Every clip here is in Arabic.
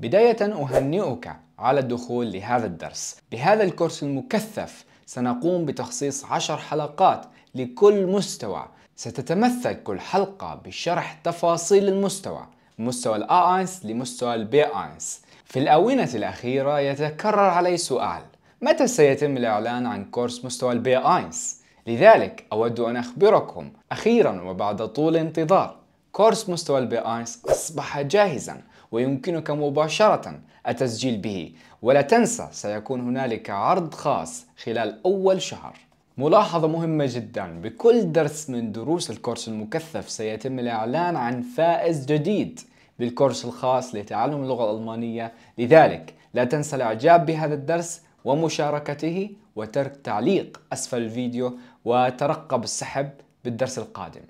بداية أهنئك على الدخول لهذا الدرس بهذا الكورس المكثف سنقوم بتخصيص عشر حلقات لكل مستوى ستتمثل كل حلقة بشرح تفاصيل المستوى مستوى الآينس لمستوى آينس في الآونة الأخيرة يتكرر علي سؤال متى سيتم الإعلان عن كورس مستوى آينس؟ لذلك أود أن أخبركم أخيرا وبعد طول انتظار كورس مستوى آينس أصبح جاهزا ويمكنك مباشرة التسجيل به ولا تنسى سيكون هنالك عرض خاص خلال أول شهر ملاحظة مهمة جدا بكل درس من دروس الكورس المكثف سيتم الإعلان عن فائز جديد بالكورس الخاص لتعلم اللغة الألمانية لذلك لا تنسى الإعجاب بهذا الدرس ومشاركته وترك تعليق أسفل الفيديو وترقب السحب بالدرس القادم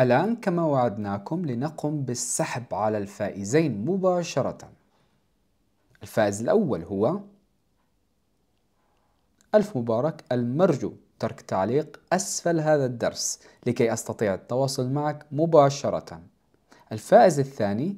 الآن كما وعدناكم لنقم بالسحب على الفائزين مباشرة الفائز الأول هو ألف مبارك المرجو ترك تعليق أسفل هذا الدرس لكي أستطيع التواصل معك مباشرة الفائز الثاني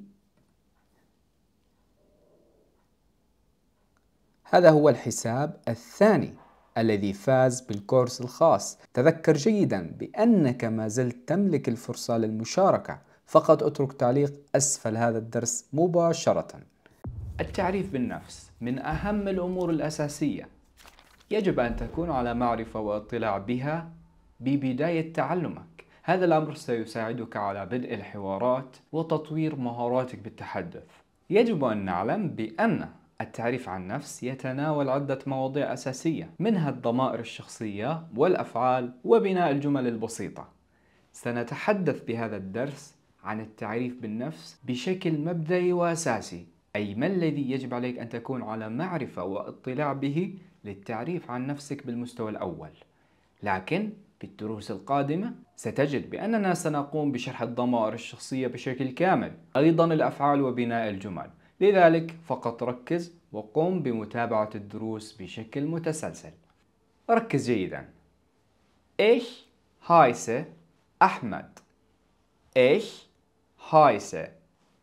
هذا هو الحساب الثاني الذي فاز بالكورس الخاص تذكر جيدا بأنك ما زلت تملك الفرصة للمشاركة فقط اترك تعليق أسفل هذا الدرس مباشرة التعريف بالنفس من أهم الأمور الأساسية يجب أن تكون على معرفة واطلاع بها ببداية تعلمك هذا الأمر سيساعدك على بدء الحوارات وتطوير مهاراتك بالتحدث يجب أن نعلم بأن التعريف عن النفس يتناول عدة مواضيع أساسية منها الضمائر الشخصية والأفعال وبناء الجمل البسيطة. سنتحدث بهذا الدرس عن التعريف بالنفس بشكل مبدئي وأساسي، أي ما الذي يجب عليك أن تكون على معرفة واطلاع به للتعريف عن نفسك بالمستوى الأول. لكن في الدروس القادمة ستجد بأننا سنقوم بشرح الضمائر الشخصية بشكل كامل، أيضا الأفعال وبناء الجمل. لذلك فقط ركز وقم بمتابعة الدروس بشكل متسلسل ركز جيدا إيش هايسة أحمد إيش هايسة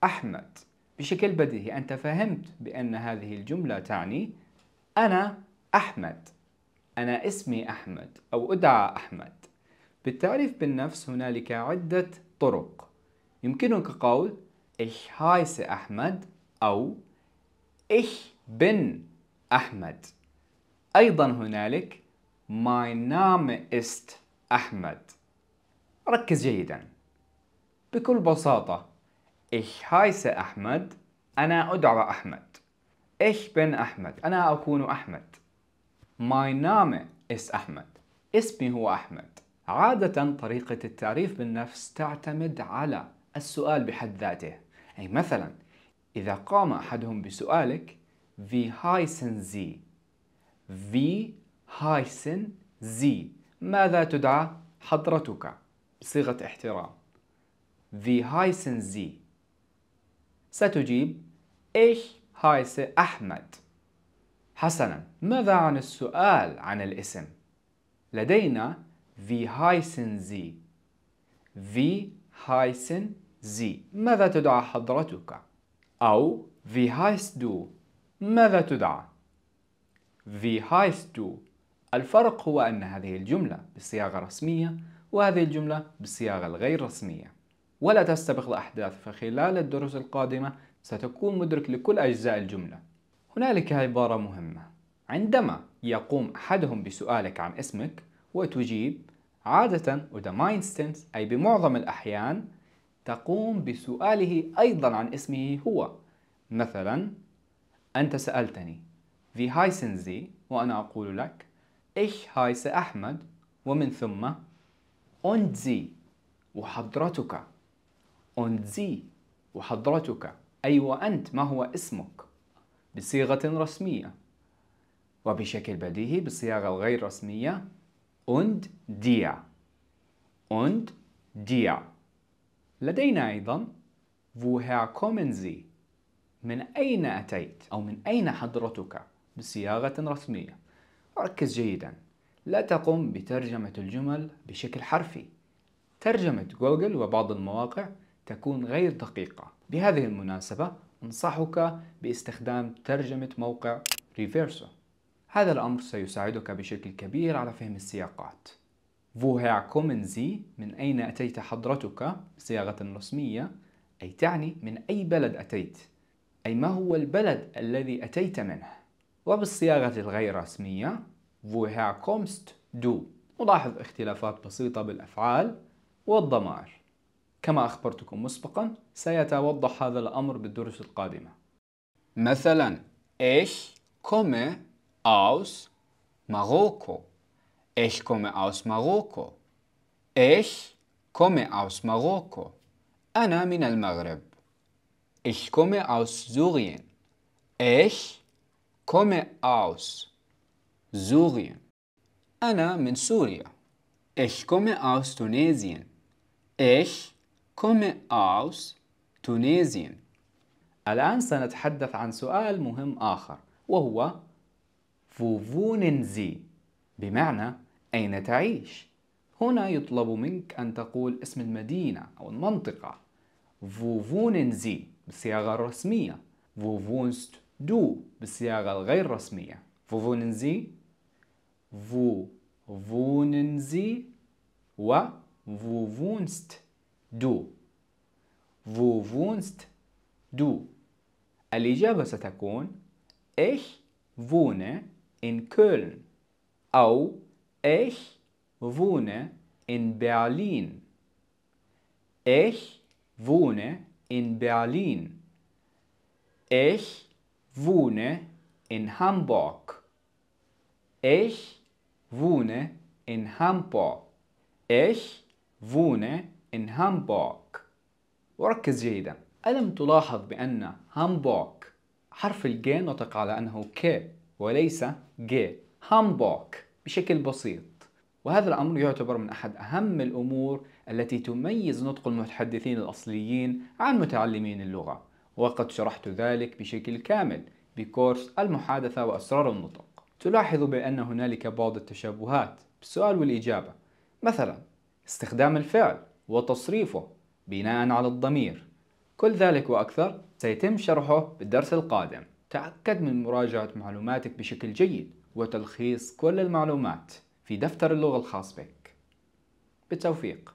أحمد بشكل بديهي أنت فهمت بأن هذه الجملة تعني أنا أحمد أنا اسمي أحمد أو أدعى أحمد بالتعريف بالنفس هنالك عدة طرق يمكنك قول إيش هايسة أحمد أو Ich bin أحمد أيضا هنالك My Name ist أحمد ركز جيدا بكل بساطة Ich heiße أحمد أنا أدعى أحمد Ich bin أحمد أنا أكون أحمد My Name ist أحمد اسمي هو أحمد عادة طريقة التعريف بالنفس تعتمد على السؤال بحد ذاته أي مثلا إذا قام أحدهم بسؤالك في هايسن زي في هايسن زي ماذا تدعى حضرتك بصيغة احترام في هايسن زي ستجيب إيش هايس أحمد حسنا ماذا عن السؤال عن الاسم لدينا في هايسن زي في هايسن زي ماذا تدعى حضرتك أو في هايست دو ماذا تدعى في هايست دو الفرق هو أن هذه الجملة بصياغة رسمية وهذه الجملة بصياغة الغير رسمية ولا تستبق الأحداث فخلال الدروس القادمة ستكون مدرك لكل أجزاء الجملة هنالك عبارة مهمة عندما يقوم أحدهم بسؤالك عن اسمك وتجيب عادة أي بمعظم الأحيان تقوم بسؤاله أيضا عن اسمه هو مثلا أنت سألتني في هايسن زي وأنا أقول لك إيش هايس أحمد ومن ثم أيوة، أنت زي وحضرتك أنت زي وحضرتك أي وأنت ما هو اسمك بصيغة رسمية وبشكل بديهي بالصياغة الغير رسمية أنت ديا أنت ديا لدينا أيضا woher kommen Sie من أين أتيت أو من أين حضرتك بصياغة رسمية ركز جيدا لا تقم بترجمة الجمل بشكل حرفي ترجمة جوجل وبعض المواقع تكون غير دقيقة بهذه المناسبة أنصحك باستخدام ترجمة موقع ريفيرسو هذا الأمر سيساعدك بشكل كبير على فهم السياقات woher kommen Sie من أين أتيت حضرتك بصياغة رسمية أي تعني من أي بلد أتيت أي ما هو البلد الذي أتيت منه وبالصياغة الغير رسمية woher kommst du نلاحظ اختلافات بسيطة بالأفعال والضمائر كما أخبرتكم مسبقا سيتوضح هذا الأمر بالدروس القادمة مثلا ich komme aus Marokko Ich komme aus Marokko. Ich komme aus Marokko. أنا من المغرب. Ich komme aus Syrien. Ich komme aus Syrien. أنا من سوريا. Ich komme aus Tunesien. Ich komme aus Tunesien. الآن سنتحدث عن سؤال مهم آخر وهو wo wohnen Sie؟ بمعنى أين تعيش؟ هنا يطلب منك أن تقول اسم المدينة أو المنطقة فوفوننزي بالصياغة الرسمية فوفونست دو بالصياغة الغير رسمية فوفوننزي فو فوننزي و فوفونست دو فوفونست دو الإجابة ستكون إيش فونه إن كولن أو Ich wohne in Berlin. Ich wohne in Berlin. Ich wohne in Hamburg. Ich wohne in Hamburg. Ich wohne in Hamburg. وركز جيدا ألم تلاحظ بأن هامبورغ حرف الجي نطق على أنه ك وليس جي هامبورغ بشكل بسيط وهذا الأمر يعتبر من أحد أهم الأمور التي تميز نطق المتحدثين الأصليين عن متعلمين اللغة وقد شرحت ذلك بشكل كامل بكورس المحادثة وأسرار النطق تلاحظ بأن هنالك بعض التشابهات بالسؤال والإجابة مثلا استخدام الفعل وتصريفه بناء على الضمير كل ذلك وأكثر سيتم شرحه بالدرس القادم تأكد من مراجعة معلوماتك بشكل جيد وتلخيص كل المعلومات في دفتر اللغة الخاص بك بالتوفيق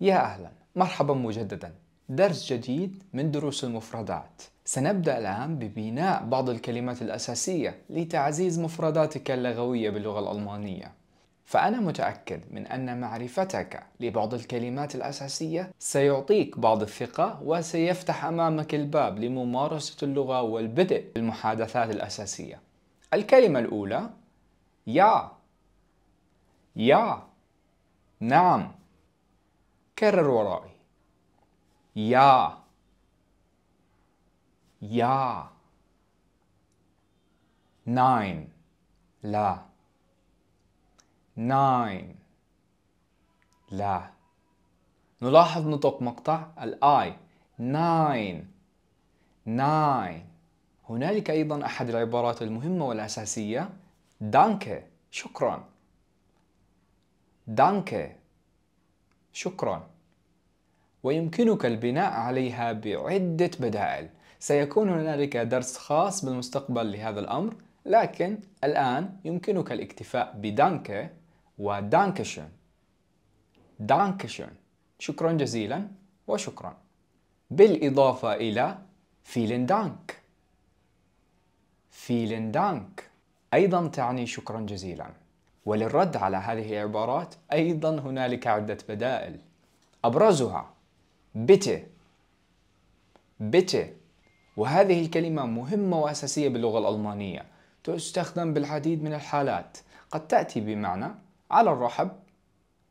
يا أهلا مرحبا مجددا درس جديد من دروس المفردات سنبدأ الآن ببناء بعض الكلمات الأساسية لتعزيز مفرداتك اللغوية باللغة الألمانية فأنا متأكد من أن معرفتك لبعض الكلمات الأساسية سيعطيك بعض الثقة وسيفتح أمامك الباب لممارسة اللغة والبدء بالمحادثات الأساسية الكلمة الأولى يا يا نعم كرر ورائي يا يا ناين لا ناين لا نلاحظ نطق مقطع الاي ناين ناين هنالك أيضا أحد العبارات المهمة والأساسية دانكي شكرا دانكي شكرا ويمكنك البناء عليها بعدة بدائل سيكون هنالك درس خاص بالمستقبل لهذا الأمر لكن الآن يمكنك الاكتفاء بدانكه ودانكشن دانكشن شكرا جزيلا وشكرا بالإضافة إلى فيلن دانك فيلن دانك أيضا تعني شكرا جزيلا وللرد على هذه العبارات أيضا هنالك عدة بدائل أبرزها بيتي بيتي وهذه الكلمة مهمة وأساسية باللغة الألمانية تستخدم بالعديد من الحالات قد تأتي بمعنى على الرحب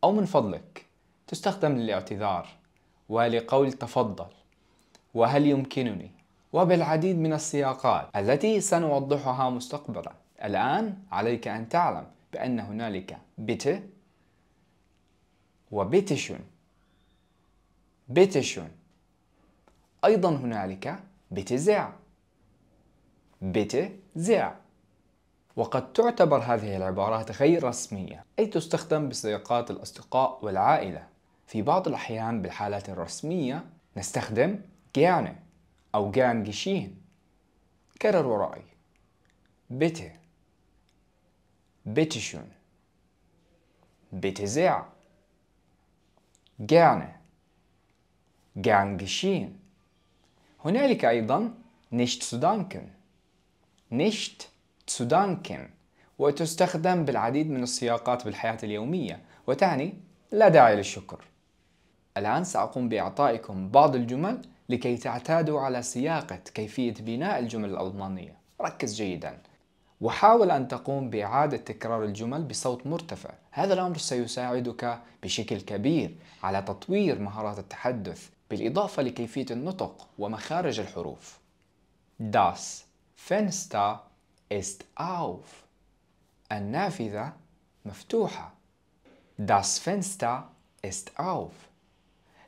أو من فضلك تستخدم للاعتذار ولقول تفضل وهل يمكنني وبالعديد من السياقات التي سنوضحها مستقبلا الآن عليك أن تعلم بأن هنالك بيت وبيتشون بيتشون أيضا هنالك بتزع بتزع وقد تعتبر هذه العبارات غير رسمية أي تستخدم بسياقات الأصدقاء والعائلة في بعض الأحيان بالحالات الرسمية نستخدم جيانه أو اوجاعن جشين كرر وراي بيت بيتشون بيتزع جعنة جان جشين هنالك أيضا نشت سودانكن نشت سودانكن وتستخدم بالعديد من السياقات بالحياة اليومية وتعني لا داعي للشكر الآن سأقوم بإعطائكم بعض الجمل لكي تعتادوا على سياقة كيفية بناء الجمل الألمانية ركز جيدا وحاول أن تقوم بإعادة تكرار الجمل بصوت مرتفع هذا الأمر سيساعدك بشكل كبير على تطوير مهارات التحدث بالإضافة لكيفية النطق ومخارج الحروف Das Fenster ist auf النافذة مفتوحة Das Fenster ist auf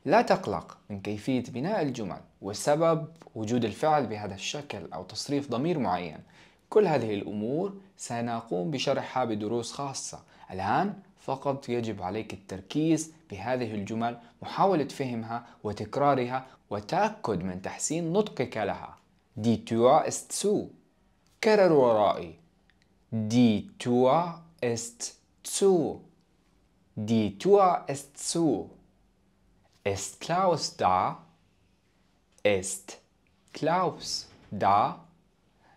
لا تقلق من كيفية بناء الجمل وسبب وجود الفعل بهذا الشكل أو تصريف ضمير معين كل هذه الأمور سنقوم بشرحها بدروس خاصة الآن فقط يجب عليك التركيز بهذه الجمل محاولة فهمها وتكرارها وتأكد من تحسين نطقك لها دي توا است سو كرر ورائي دي توا است سو دي توا است سو Ist Klaus da? Ist Klaus da؟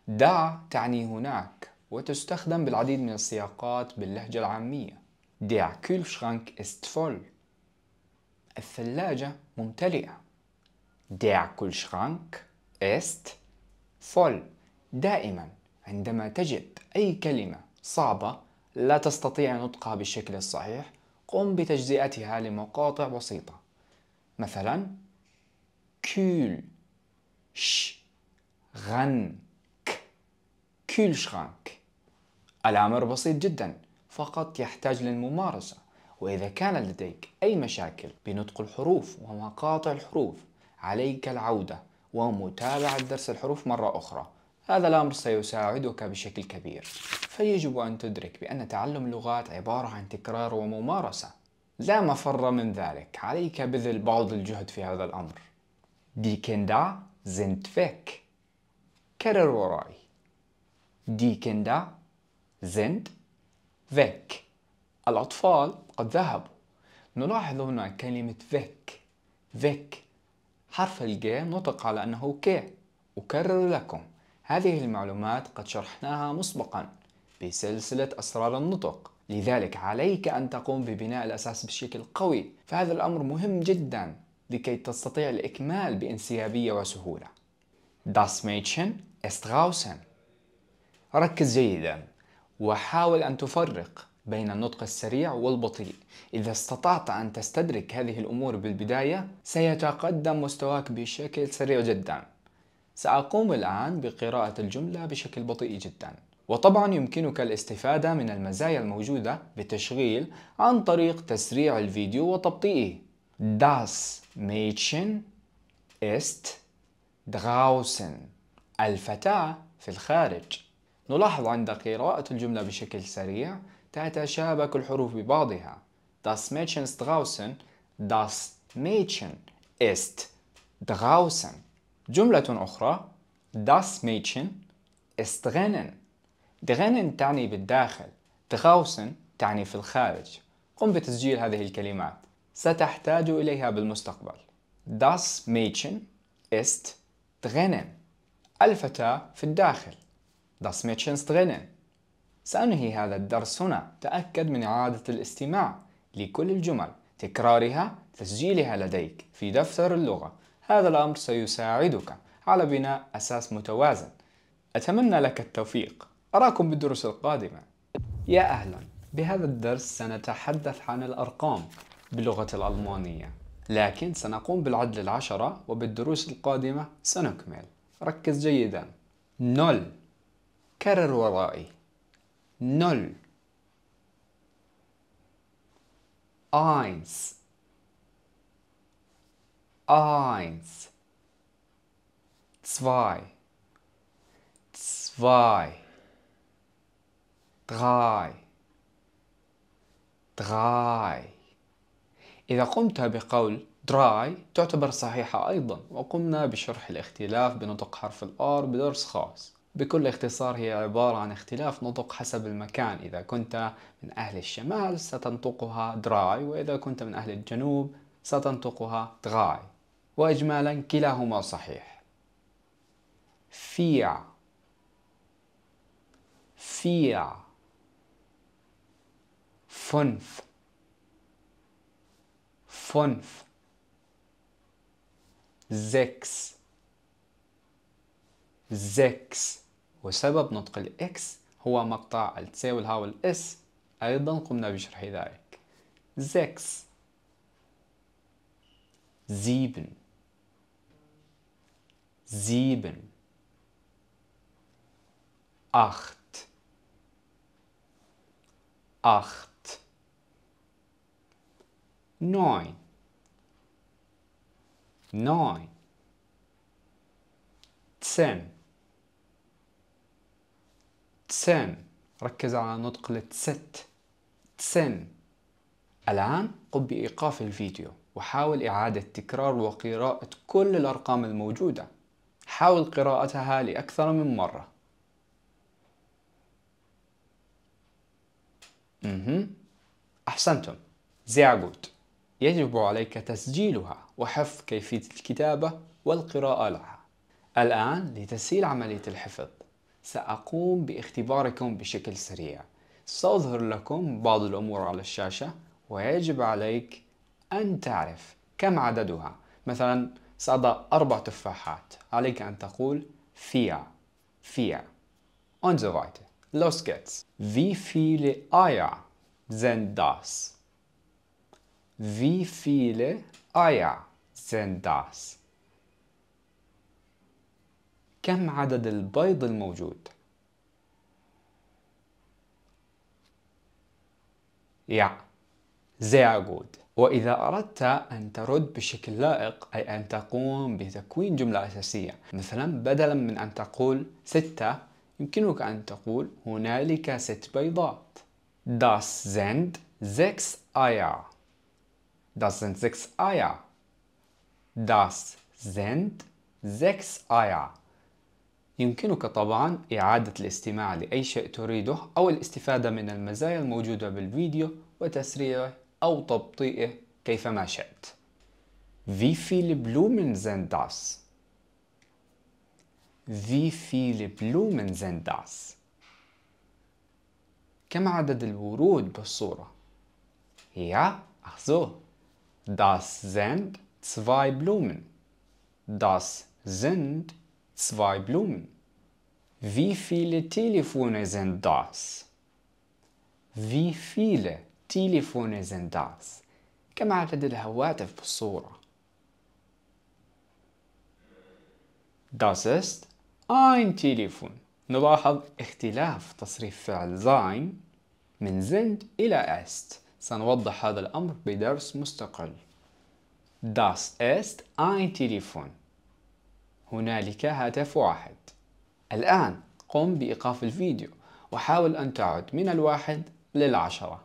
دا تعني هناك وتستخدم بالعديد من السياقات باللهجة العامية Der Kühlschrank ist voll الثلاجة ممتلئة Der Kühlschrank ist voll دائما عندما تجد أي كلمة صعبة لا تستطيع نطقها بالشكل الصحيح قم بتجزئتها لمقاطع بسيطة مثلا كول ش غنك كول شغانك الأمر بسيط جدا فقط يحتاج للممارسة وإذا كان لديك أي مشاكل بنطق الحروف ومقاطع الحروف عليك العودة ومتابعة درس الحروف مرة أخرى هذا الأمر سيساعدك بشكل كبير فيجب أن تدرك بأن تعلم اللغات عبارة عن تكرار وممارسة لا مفر من ذلك عليك بذل بعض الجهد في هذا الأمر دي كندا زنت فيك كرر وراي دي كندا زنت فيك الأطفال قد ذهبوا نلاحظ هنا كلمة فيك فيك حرف الجي نطق على أنه ك أكرر لكم هذه المعلومات قد شرحناها مسبقا بسلسلة أسرار النطق لذلك عليك أن تقوم ببناء الأساس بشكل قوي فهذا الأمر مهم جدا لكي تستطيع الإكمال بانسيابية وسهولة Das Mädchen ist draußen ركز جيدا وحاول أن تفرق بين النطق السريع والبطيء إذا استطعت أن تستدرك هذه الأمور بالبداية سيتقدم مستواك بشكل سريع جدا سأقوم الآن بقراءة الجملة بشكل بطيء جداً وطبعا يمكنك الاستفادة من المزايا الموجودة بتشغيل عن طريق تسريع الفيديو وتبطيئه Das Mädchen ist draußen الفتاة في الخارج نلاحظ عند قراءة الجملة بشكل سريع تتشابك الحروف ببعضها Das Mädchen ist draußen Das Mädchen ist draußen جملة أخرى Das Mädchen ist drinnen دغنن تعني بالداخل تغاوسن تعني في الخارج قم بتسجيل هذه الكلمات ستحتاج إليها بالمستقبل داس ميتشن است drinnen الفتاة في الداخل داس ميتشن ist سأنهي هذا الدرس هنا تأكد من إعادة الاستماع لكل الجمل تكرارها تسجيلها لديك في دفتر اللغة هذا الأمر سيساعدك على بناء أساس متوازن أتمنى لك التوفيق أراكم بالدروس القادمة يا أهلا بهذا الدرس سنتحدث عن الأرقام باللغة الألمانية لكن سنقوم بالعدل العشرة وبالدروس القادمة سنكمل ركز جيدا نول كرر ورائي نول eins eins zwei zwei دراي دراي إذا قمت بقول دراي تعتبر صحيحة أيضا وقمنا بشرح الاختلاف بنطق حرف الآر بدرس خاص بكل اختصار هي عبارة عن اختلاف نطق حسب المكان إذا كنت من أهل الشمال ستنطقها دراي وإذا كنت من أهل الجنوب ستنطقها دغاي وإجمالا كلاهما صحيح فيع فيع فنف فنف زكس زكس وسبب نطق الاكس هو مقطع التسي والها والاس ايضا قمنا بشرح ذلك زكس زيبن زيبن acht acht nine nine ten ten ركز على نطق الست تسن. الآن قم بإيقاف الفيديو وحاول إعادة تكرار وقراءة كل الأرقام الموجودة حاول قراءتها لأكثر من مرة أحسنتم زي عقود. يجب عليك تسجيلها وحفظ كيفية الكتابة والقراءة لها الآن لتسهيل عملية الحفظ سأقوم باختباركم بشكل سريع سأظهر لكم بعض الأمور على الشاشة ويجب عليك أن تعرف كم عددها مثلا سأضع أربع تفاحات عليك أن تقول فيا فيا On the right. Los geht's. Wie viele Eier sind das? Wie viele Eier sind das? كم عدد البيض الموجود؟ Ja, sehr gut. وإذا أردت أن ترد بشكل لائق أي أن تقوم بتكوين جملة أساسية مثلا بدلا من أن تقول ستة يمكنك أن تقول هنالك ست بيضات Das sind sechs Eier Das sind sechs Eier. Das sind sechs Eier. يمكنك طبعا إعادة الاستماع لأي شيء تريده أو الاستفادة من المزايا الموجودة بالفيديو وتسريعه أو تبطيئه كيفما شئت. Wie viele Blumen sind das? Wie viele Blumen sind das? كم عدد الورود بالصورة؟ Ja, ach so, Das sind zwei Blumen. Das sind zwei Blumen. Wie viele Telefone sind das? Wie viele Telefone sind das? كم عدد الهواتف بالصورة؟ Das ist ein Telefon. نلاحظ اختلاف تصريف فعل sein من sind إلى ist. سنوضح هذا الأمر بدرس مستقل Das ist ein Telefon هنالك هاتف واحد الآن قم بإيقاف الفيديو وحاول أن تعد من الواحد للعشرة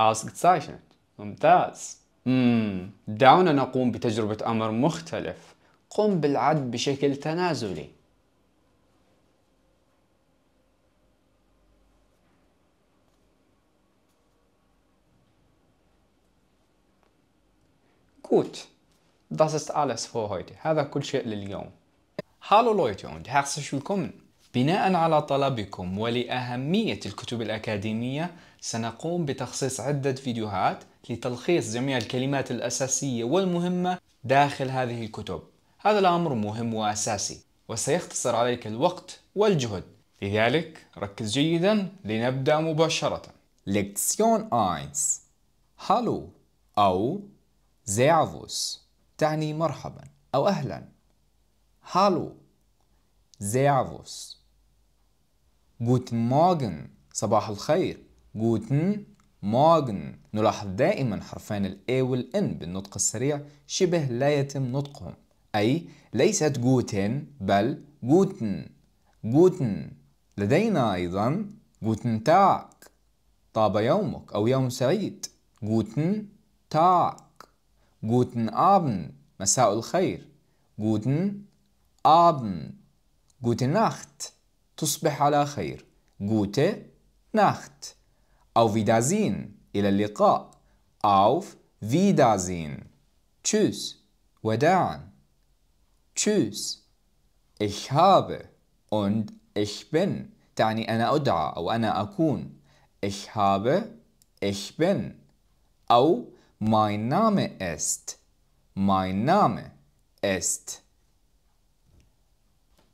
Ausgezeichnet. ممتاز. مم. دعونا نقوم بتجربة أمر مختلف. قم بالعد بشكل تنازلي. Gut, das ist alles für heute. هذا كل شيء لليوم. Hallo Leute und herzlich willkommen. بناء على طلبكم ولأهمية الكتب الأكاديمية سنقوم بتخصيص عدة فيديوهات لتلخيص جميع الكلمات الأساسية والمهمة داخل هذه الكتب هذا الأمر مهم وأساسي وسيختصر عليك الوقت والجهد لذلك ركز جيدا لنبدأ مباشرة Lektion 1 Hallo أو زيعفوس تعني مرحبا أو أهلا هالو زيعفوس جوتن موغن صباح الخير جوتن موغن نلاحظ دائما حرفان ال A N بالنطق السريع شبه لا يتم نطقهم أي ليست جوتن بل جوتن جوتن لدينا أيضا جوتن تاك طاب يومك أو يوم سعيد جوتن تاك Guten Abend. مساء الخير. Guten Abend. Gute Nacht. تصبح على خير. Gute Nacht. Auf Wiedersehen. إلى اللقاء. Auf Wiedersehen. Tschüss. وداعا. Tschüss. Ich habe und ich bin تعني أنا أدعى أو أنا أكون. Ich habe, ich bin. أو Mein Name ist. Mein Name ist.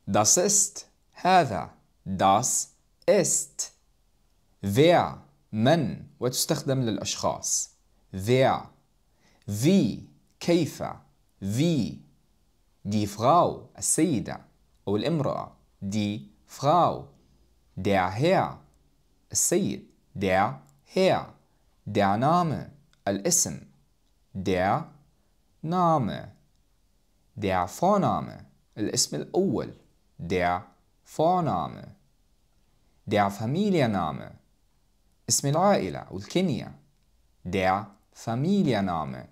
Das ist. هذا. Das ist. Wer. من. وتستخدم للأشخاص. Wer. Wie. كيف. Wie. Die Frau. السيدة. أو الامرأة. Die Frau. Der Herr. السيد. Der Herr. Der Name. الاسم der Name der Vorname الاسم الأول der Vorname der Familienname اسم العائلة والكنية der Familienname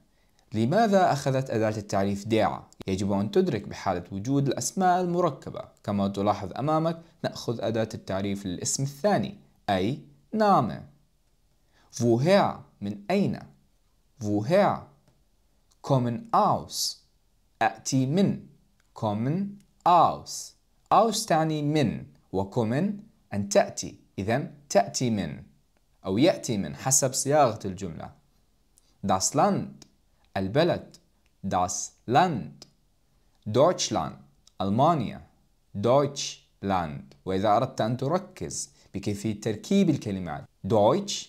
لماذا أخذت أداة التعريف داعة؟ يجب أن تدرك بحالة وجود الأسماء المركبة كما تلاحظ أمامك نأخذ أداة التعريف للاسم الثاني أي نامة woher من أين woher kommen aus أأتي من kommen aus aus تعني من وkommen أن تأتي إذا تأتي من أو يأتي من حسب صياغة الجملة das Land البلد das Land Deutschland ألمانيا Deutschland وإذا أردت أن تركز بكيفية تركيب الكلمات Deutsch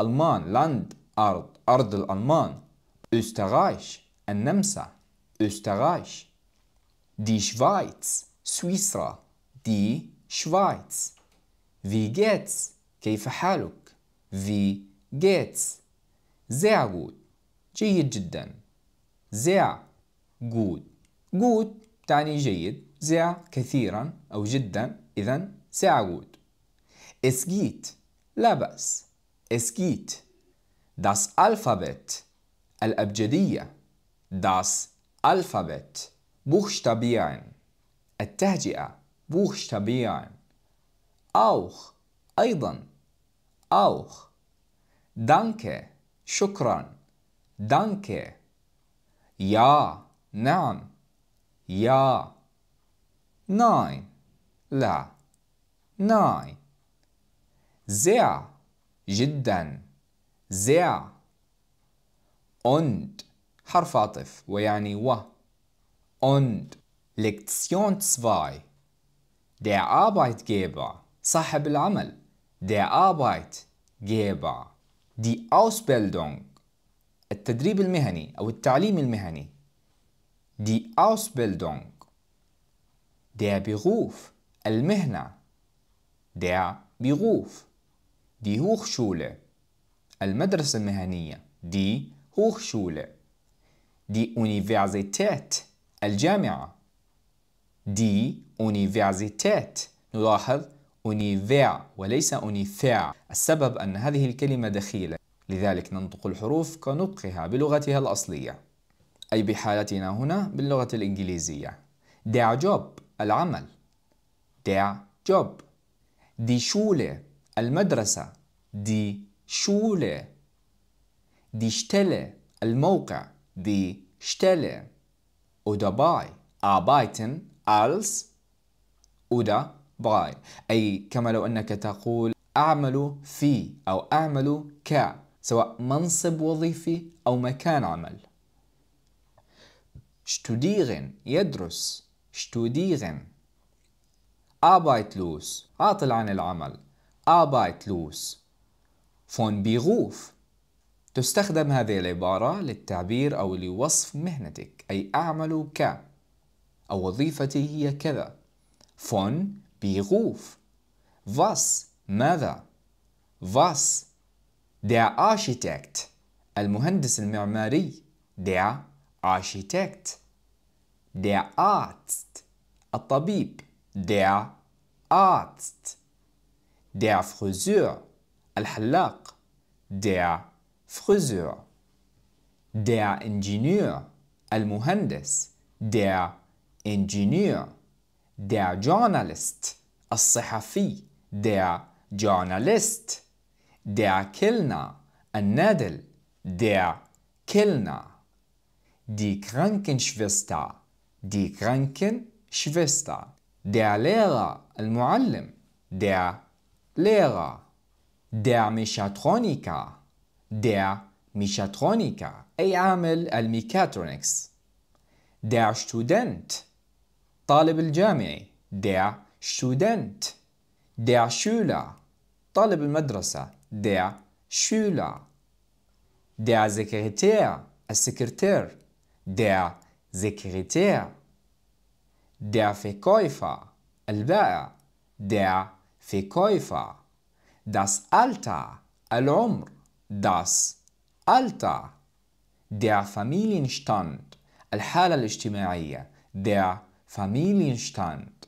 ألمان Land أرض أرض الألمان Österreich النمسا Österreich Die Schweiz سويسرا Die Schweiz Wie geht's كيف حالك Wie geht's Sehr gut جيد جدا sehr gut gut تعني جيد sehr كثيرا أو جدا إذا sehr gut Es geht لا بأس Es geht Das Alphabet الأبجدية Das Alphabet buchstabieren, التهجئة buchstabieren, auch أيضا auch danke شكرا danke ja نعم ja nein لا nein sehr جدا sehr und حرف عطف ويعني و und Lektion 2 Der Arbeitgeber صاحب العمل der Arbeitgeber die Ausbildung التدريب المهني أو التعليم المهني die Ausbildung der Beruf المهنة der Beruf die Hochschule المدرسة المهنية دي Hochschule دي Universität الجامعة دي Universität نلاحظ أونيفير وليس أونيفع السبب أن هذه الكلمة دخيلة لذلك ننطق الحروف كنطقها بلغتها الأصلية أي بحالتنا هنا باللغة الإنجليزية دع Job العمل دع Job دي Schule المدرسة دي Schule die Stelle الموقع die Stelle oder bei arbeiten als oder bei. أي كما لو أنك تقول أعمل في أو أعمل ك سواء منصب وظيفي أو مكان عمل studieren يدرس studieren arbeitlos عاطل عن العمل arbeitlos فون بيغوف تستخدم هذه العبارة للتعبير أو لوصف مهنتك أي أعمل ك أو وظيفتي هي كذا فون بيغوف was ماذا was der Architekt المهندس المعماري der Architekt der Arzt الطبيب der Arzt der Friseur الحلاق der Friseur der Ingenieur المهندس der Ingenieur der Journalist الصحفي der Journalist der Kellner النادل der Kellner die Krankenschwester die Krankenschwester der Lehrer المعلم der Lehrer der Mechatroniker der Mechatroniker أي عامل الميكاترونكس der Student طالب الجامعي der Student der Schüler طالب المدرسة der Schüler der Sekretär السكرتير der Sekretär der Verkäufer البائع der Verkäufer Das Alter, العمر. Das Alter. Der Familienstand, الحالة الاجتماعية. Der Familienstand.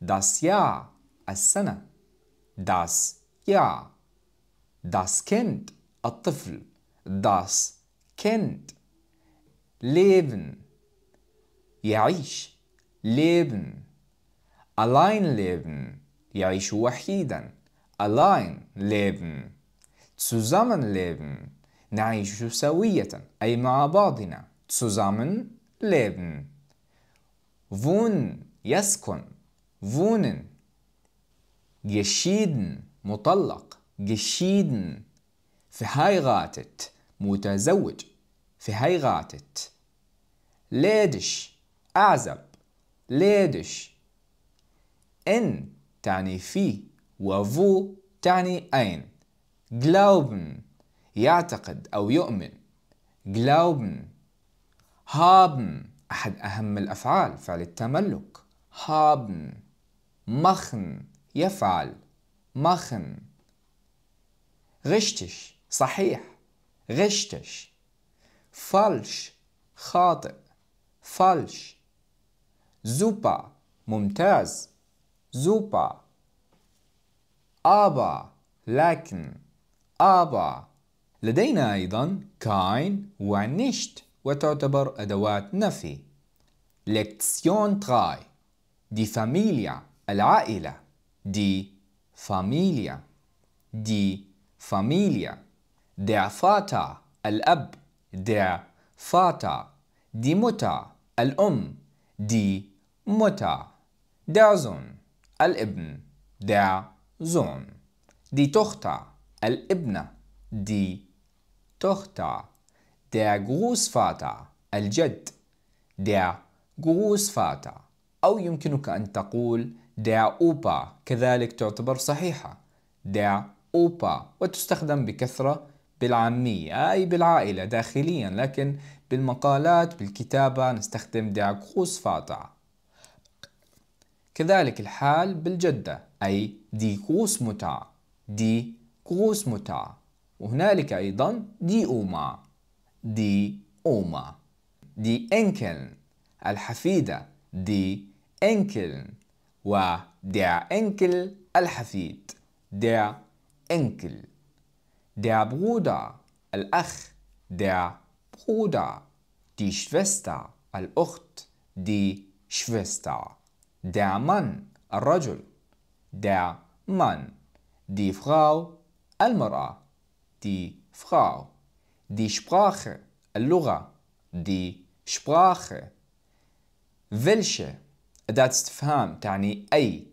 Das Jahr, السنة. Das Jahr. Das Kind, الطفل. Das Kind. Leben. يعيش. Leben. Allein leben. يعيش وحيداً. allein leben zusammenleben نعيش سوية أي مع بعضنا zusammen leben wohnen يسكن wohnen geschieden مطلق geschieden verheiratet متزوج verheiratet ledisch أعزب ledisch in تعني في وفو تعني أين glauben يعتقد أو يؤمن glauben haben أحد أهم الأفعال فعل التملك haben machen يفعل machen richtig صحيح richtig falsch خاطئ falsch super ممتاز super أبا لكن أبا لدينا أيضا كاين ونشت وتعتبر أدوات نفي لكسيون تراي دي فاميليا العائلة دي فاميليا دي فاميليا der Vater الأب der Vater دي متا الأم دي متا der الابن دي زون دي توختا الابنة دي توختا der فاتا الجد der فاتا أو يمكنك أن تقول دي أوبا كذلك تعتبر صحيحة دي أوبا وتستخدم بكثرة بالعامية أي بالعائلة داخليا لكن بالمقالات بالكتابة نستخدم der فاتا كذلك الحال بالجدة أي دي كوس متع دي كوس متع وهنالك أيضا دي أوما دي أوما دي أنكل الحفيدة دي أنكل دي أنكل الحفيد دي أنكل دي برودا الأخ دي برودا دي شفستا الأخت دي شفستا دي من الرجل der Mann die Frau المرأة die Frau die Sprache اللغة die Sprache welche أداة استفهام تعني أي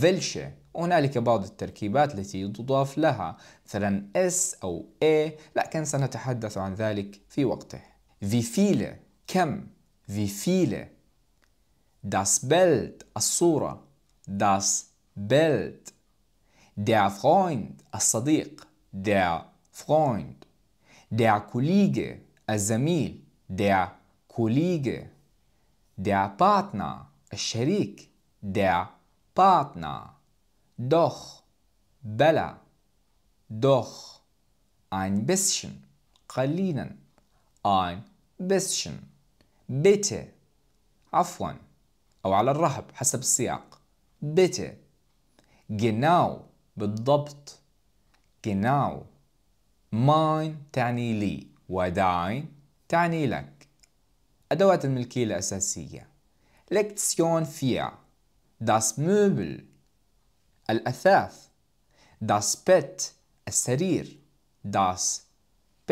welche وهنالك بعض التركيبات التي تضاف لها مثلا اس أو A لكن سنتحدث عن ذلك في وقته wie viele كم wie viele das Bild الصورة das Bild der Freund الصديق der Freund der Kollege الزميل der Kollege der Partner الشريك der Partner doch بلا doch ein bisschen قليلا ein bisschen bitte عفوا أو على الرهب حسب السياق bitte genau بالضبط genau mein تعني لي و dein تعني لك أدوات الملكية الأساسية lektion فيها das Möbel الأثاث das Bett السرير das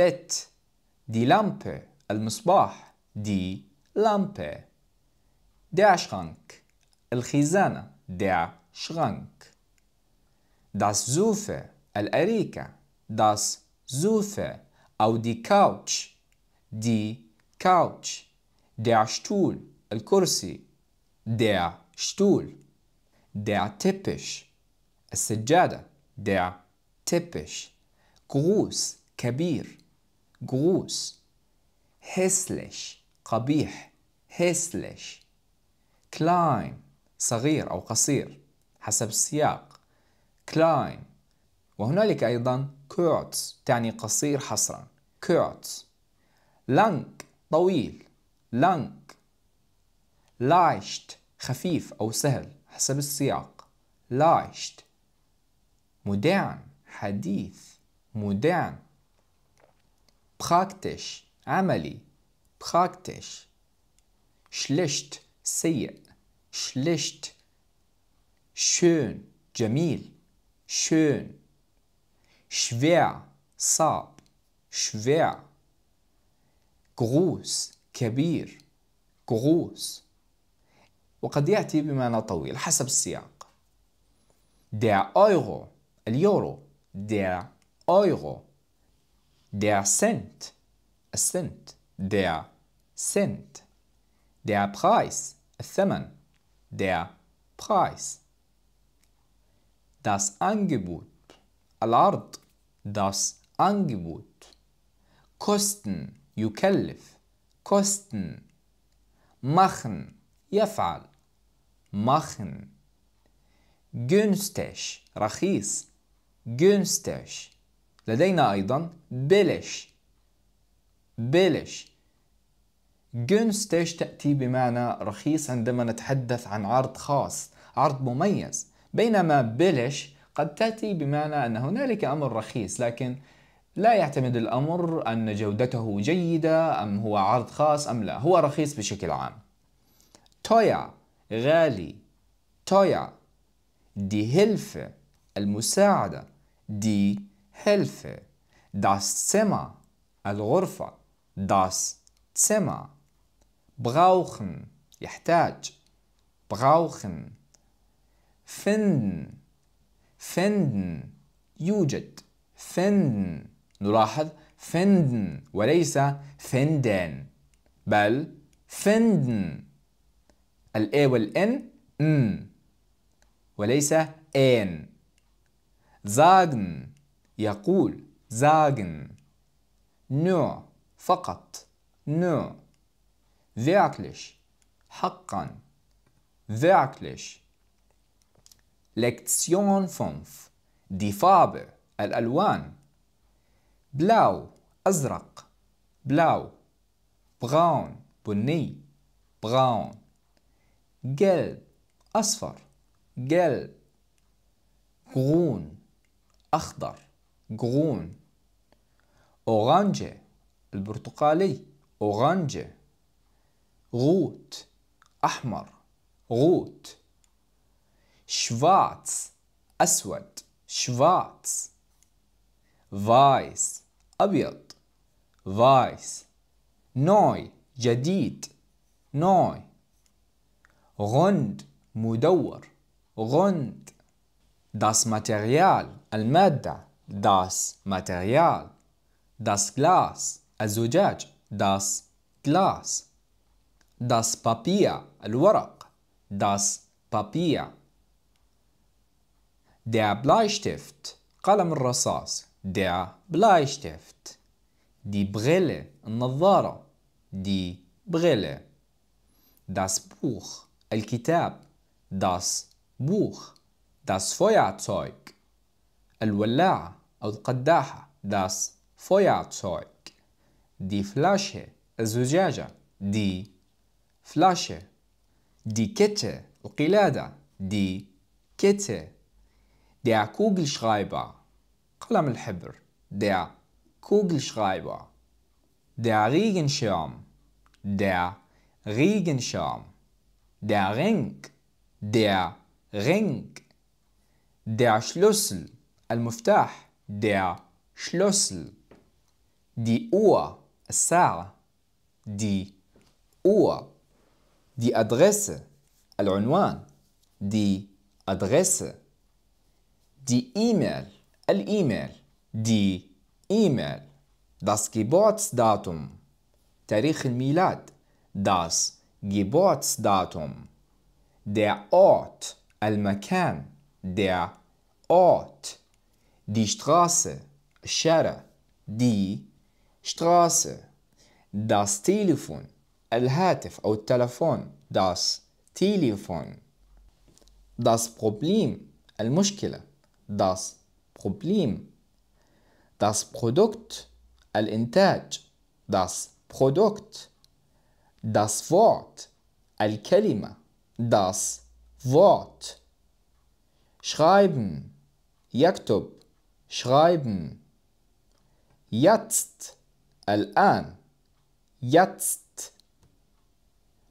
Bett die Lampe المصباح die Lampe der Schrank الخزانة der Schrank das Sofa الأريكة das Sofa أو die Couch die Couch der Stuhl الكرسي der Stuhl der Teppich السجادة der Teppich groß كبير groß hässlich قبيح hässlich klein صغير أو قصير حسب السياق كلاين وهنالك أيضا كورتس تعني قصير حصرا كورتس لانك طويل لانك لايشت خفيف أو سهل حسب السياق لايشت مودرن حديث مودرن براكتش عملي براكتش شلشت سيء شلشت شون جميل schön schwer صعب schwer groß كبير groß وقد يأتي بمعنى طويل حسب السياق der Euro اليورو der Euro der Cent السنت der Cent der Preis الثمن der Preis das Angebot العرض das Angebot kosten يكلف kosten machen يفعل machen günstig رخيص günstig لدينا أيضا بلش بلش جنستيج تأتي بمعنى رخيص عندما نتحدث عن عرض خاص عرض مميز بينما بلش قد تأتي بمعنى أن هنالك أمر رخيص لكن لا يعتمد الأمر أن جودته جيدة أم هو عرض خاص أم لا هو رخيص بشكل عام تويا غالي تويا دي هلفة المساعدة دي هلفة داس زما الغرفة داس زما بغاوخن يحتاج بغاوخن finden finden يوجد finden نلاحظ finden وليس finden بل finden A الإي N إن وليس N sagen يقول sagen nur فقط nur wirklich حقا wirklich لكتسيون فونف دي فابه الألوان بلاو أزرق بلاو براون بني براون Gelb أصفر Gelb قرون أخضر قرون Orange البرتقالي Orange غوت أحمر غوت schwarz أسود schwarz فايس أبيض فايس neu جديد neu غند مدور غند Das Material المادة Das Material Das Glas الزجاج Das Glas Das Papier الورق Das Papier Der Bleistift قلم الرصاص Der Bleistift Die Brille النظارة Die Brille Das Buch الكتاب Das Buch Das Feuerzeug الولاعة أو القداحة Das Feuerzeug Die Flasche الزجاجة Die Flasche Die Kette القلادة Die Kette Der Kugelschreiber قلم الحبر Der Kugelschreiber Der Regenschirm Der Regenschirm Der Ring Der Ring Der Schlüssel المفتاح Der Schlüssel Die Uhr الساعة Die Uhr Die Adresse العنوان Die Adresse Die E-Mail. الإيميل. Die E-Mail. Das Geburtsdatum. تاريخ الميلاد. Das Geburtsdatum. Der Ort. المكان. Der Ort. Die Straße. الشارع. Die Straße. Das Telefon. الهاتف أو التلفون. Das Telefon. Das Problem. المشكلة. das Problem. Das Produkt, Al-Intaj, das Produkt. Das Wort, Al-Kalima, das Wort. Schreiben, Yaktub, schreiben. Jetzt, Al-An, jetzt.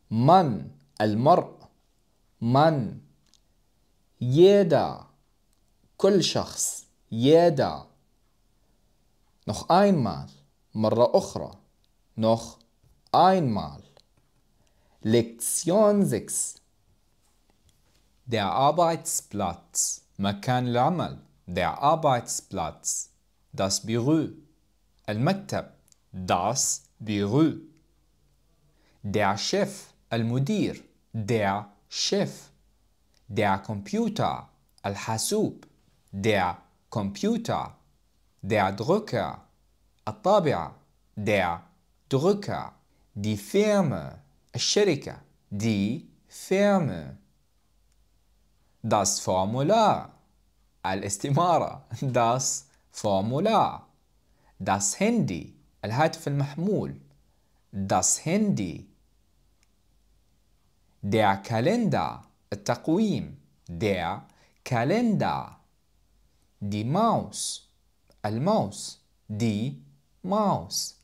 Mann, Al-Mar, Mann. Jeder. كل شخص jeder noch einmal مرة أخرى noch einmal Lektion 6 Der Arbeitsplatz مكان العمل der Arbeitsplatz das Büro المكتب das Büro der Chef المدير der Chef der Computer الحاسوب der Computer der Drucker الطابعة der Drucker die Firma الشركة die Firma das Formular الاستمارة das Formular das Handy الهاتف المحمول das Handy der Kalender التقويم der Kalender دي ماوس الماوس دي ماوس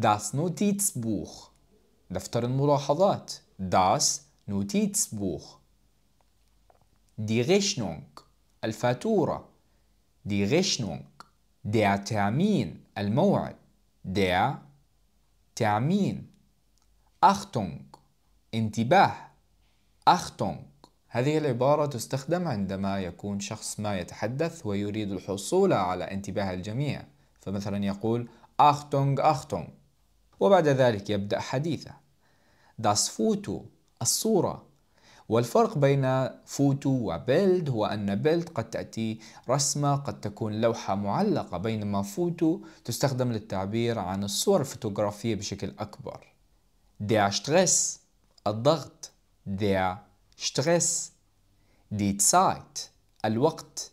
Das Notizbuch دفتر الملاحظات Das Notizbuch Die Rechnung الفاتورة Die Rechnung Der Termin الموعد Der Termin Achtung انتباه Achtung هذه العبارة تستخدم عندما يكون شخص ما يتحدث ويريد الحصول على انتباه الجميع فمثلا يقول أختونغ أختونغ وبعد ذلك يبدأ حديثه داس فوتو الصورة والفرق بين فوتو وبيلد هو أن بيلد قد تأتي رسمة قد تكون لوحة معلقة بينما فوتو تستخدم للتعبير عن الصور الفوتوغرافية بشكل أكبر der Stress الضغط der Stress. Die Zeit. الوقت.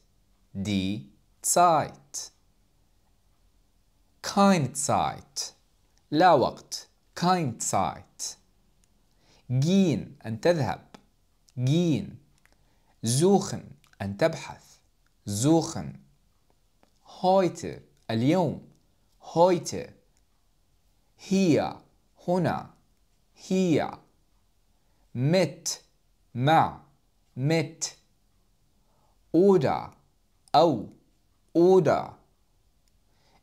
Die Zeit. Keine Zeit. لا وقت. Keine Zeit. Gehen. أن تذهب. Gehen. Suchen. أن تبحث. Suchen. Heute. اليوم. Heute. Hier. هنا. Hier. Mit. مع mit oder أو oder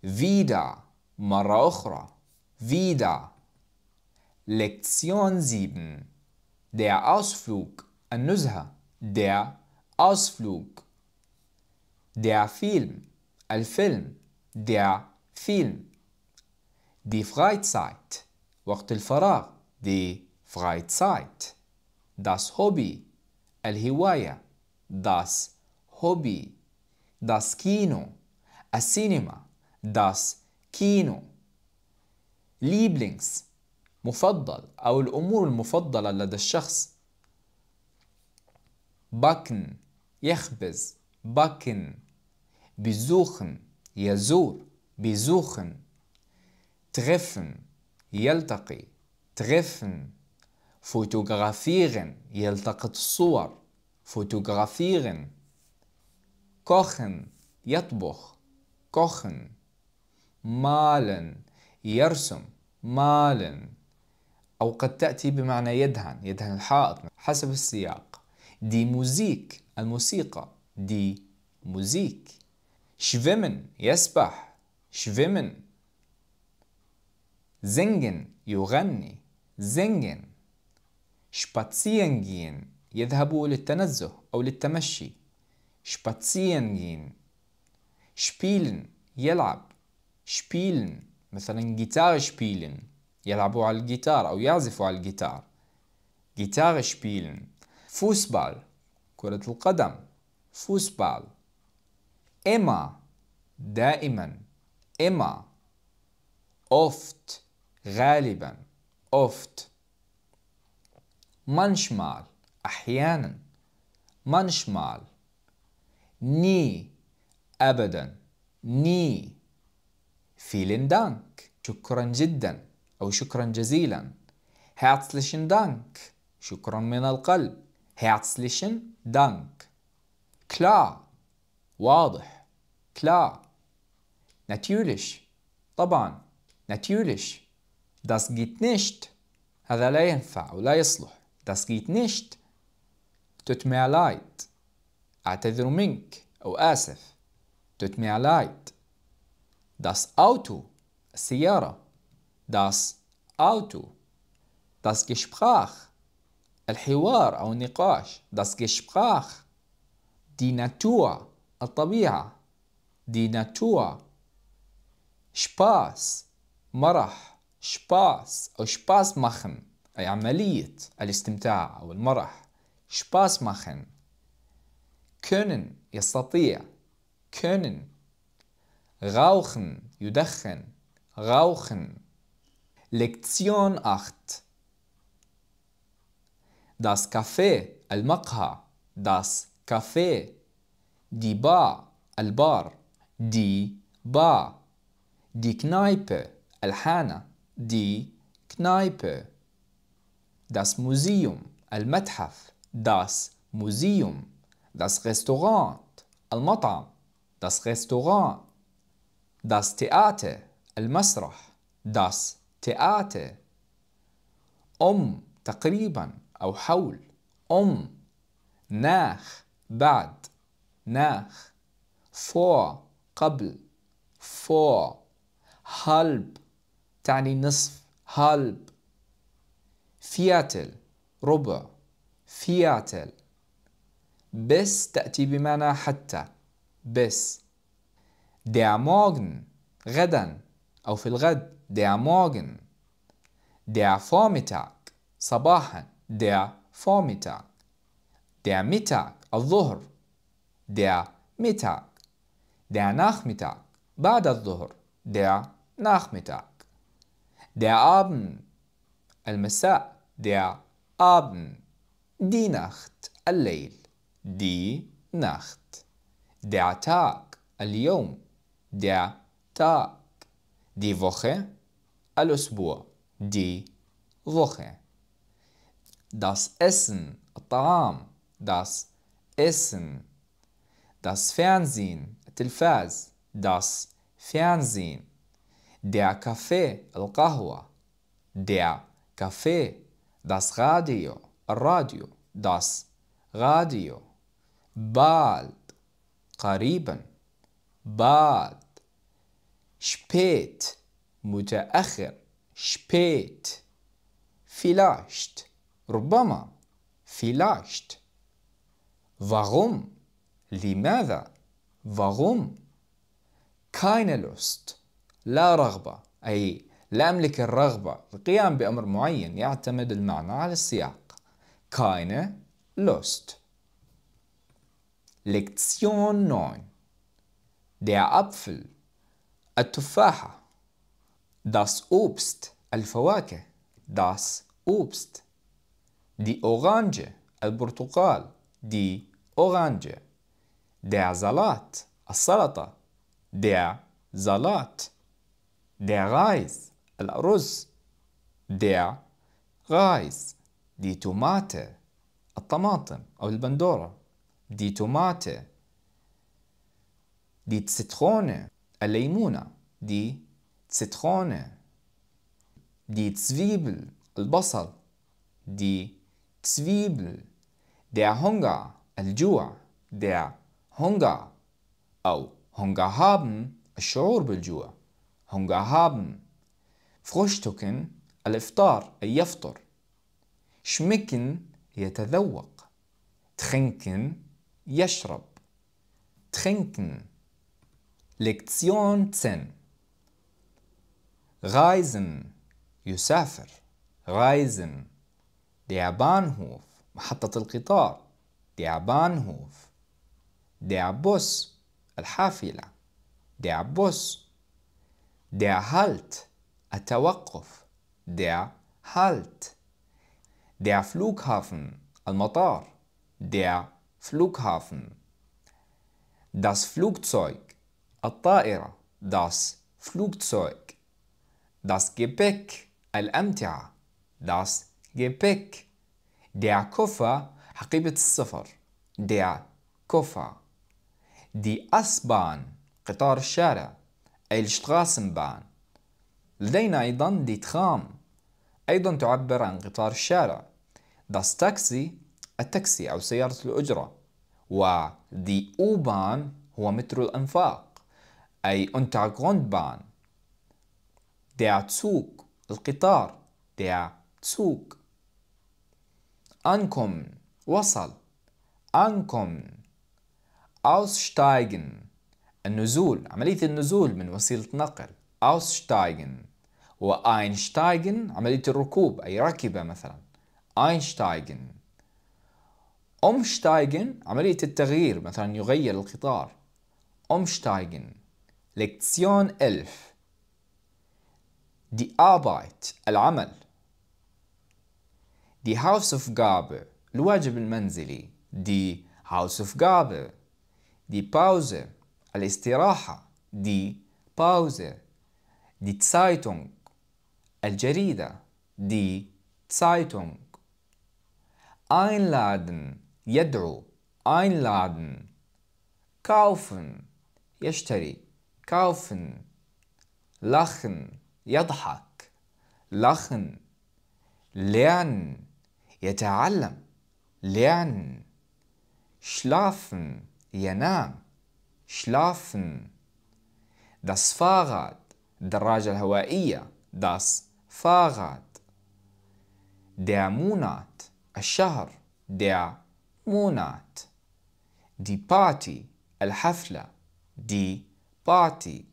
wieder مرة أخرى wieder Lektion 7 Der Ausflug النزهة der Ausflug der Film الفيلم der Film die Freizeit وقت الفراغ die Freizeit das Hobby الهواية das Hobby das Kino السينما das Kino Lieblings مفضل أو الأمور المفضلة لدى الشخص backen يخبز backen besuchen يزور besuchen treffen يلتقي treffen فوتوغرافيرن يلتقط الصور فوتوغرافيرن كوخن يطبخ كوخن مالن يرسم مالن أو قد تأتي بمعنى يدهن يدهن الحائط حسب السياق دي موزيك الموسيقى دي موزيك شفيمن يسبح شفيمن زنجن يغني زنجن spazieren gehen يذهبوا للتنزه أو للتمشي spazieren gehen spielen يلعب spielen مثلا جيتار spielen يلعبوا على الجيتار أو يعزفوا على الجيتار جيتار spielen فوسبال كرة القدم فوسبال إما دائما إما oft غالبا oft manchmal أحيانا manchmal nie أبدا nie vielen Dank شكرا جدا أو شكرا جزيلا herzlichen Dank شكرا من القلب herzlichen Dank klar واضح klar natürlich طبعا natürlich das geht nicht هذا لا ينفع ولا يصلح Das geht nicht. Tut mir leid. أعتذر منك أو آسف. Tut mir leid. Das Auto. السيارة. Das Auto. Das Gespräch. الحوار أو النقاش. Das Gespräch. Die Natur. الطبيعة. Die Natur. Spaß. مرح. Spaß أو Spaß machen. أي عملية الاستمتاع أو المرح Spaß machen können يستطيع können rauchen يدخن rauchen Lektion 8 Das Café المقهى das Café die Bar البار die Bar die Kneipe الحانة die Kneipe das Museum المتحف das Museum das Restaurant المطعم das Restaurant das Theater المسرح das Theater أم تقريبا أو حول أم ناخ بعد ناخ فور قبل فور هلب تعني نصف هلب فياتل ربع فياتل بس تأتي بمعنى حتى بس der Morgen غدا أو في الغد der Morgen der Vormittag صباحا der Vormittag der Mittag الظهر der Mittag der Nachmittag بعد الظهر der Nachmittag der Abend المساء der Abend, die Nacht, الليل, die Nacht. Der Tag, اليوم, der Tag. Die Woche, الأسبوع, die Woche. Das Essen, الطعام, das Essen. Das Fernsehen, التلفاز, das Fernsehen. Der Kaffee, القهوة, der Kaffee. Das Radio. الراديو. Das Radio. Bald. قريبا. Bald. Spät. متأخر. Spät. Vielleicht. ربما. Vielleicht. Warum? لماذا؟ Warum? Keine Lust. لا رغبة. أي لا أملك الرغبة القيام بأمر معين يعتمد المعنى على السياق keine Lust Lektion 9 Der Apfel التفاحة das Obst الفواكه das Obst die Orange البرتقال die Orange der Salat السلطة der Salat der Reis الأرز der Reis die Tomate الطماطم أو البندورة دي Tomate دي Zitrone الليمونة دي زيتون دي زويبل البصل دي زويبل دي هونغا الجوع دي هونغا او هونغا هابن الشعور بالجوع هونغا هابن فروشتوكن الإفطار أي يفطر شمكن يتذوق تخنكن يشرب تخنكن لكتسيون تسن غايزن يسافر غايزن ديابانهوف محطة القطار ديابانهوف ديابوس الحافلة ديابوس ديهالت التوقف der Halt der Flughafen المطار der Flughafen das Flugzeug الطائرة das Flugzeug das Gepäck الأمتعة das Gepäck der Koffer حقيبة السفر der Koffer die S-Bahn قطار الشارع الشتراسنبان لدينا أيضا دي ترام أيضا تعبر عن قطار الشارع Das Taxi التاكسي أو سيارة الأجرة و دي أوبان هو مترو الأنفاق أي unter بان دي Zug القطار دي Zug أنكم وصل أنكم aussteigen النزول عملية النزول من وسيلة نقل aussteigen واينشتايجن عملية الركوب أي ركب مثلا اينشتايجن أمشتايجن عملية التغيير مثلا يغير القطار أمشتايجن لكسيون ألف دي آبايت العمل دي هاوس اوف جابه الواجب المنزلي دي هاوس اوف جابه دي باوزه الاستراحة دي باوزه دي تسايتونج الجريدة دي Zeitung einladen يدعو einladen kaufen يشتري kaufen lachen يضحك lachen lernen يتعلم lernen schlafen ينام schlafen das Fahrrad الدراجة الهوائية das فاغت der Monat الشهر der Monat die Party الحفلة die Party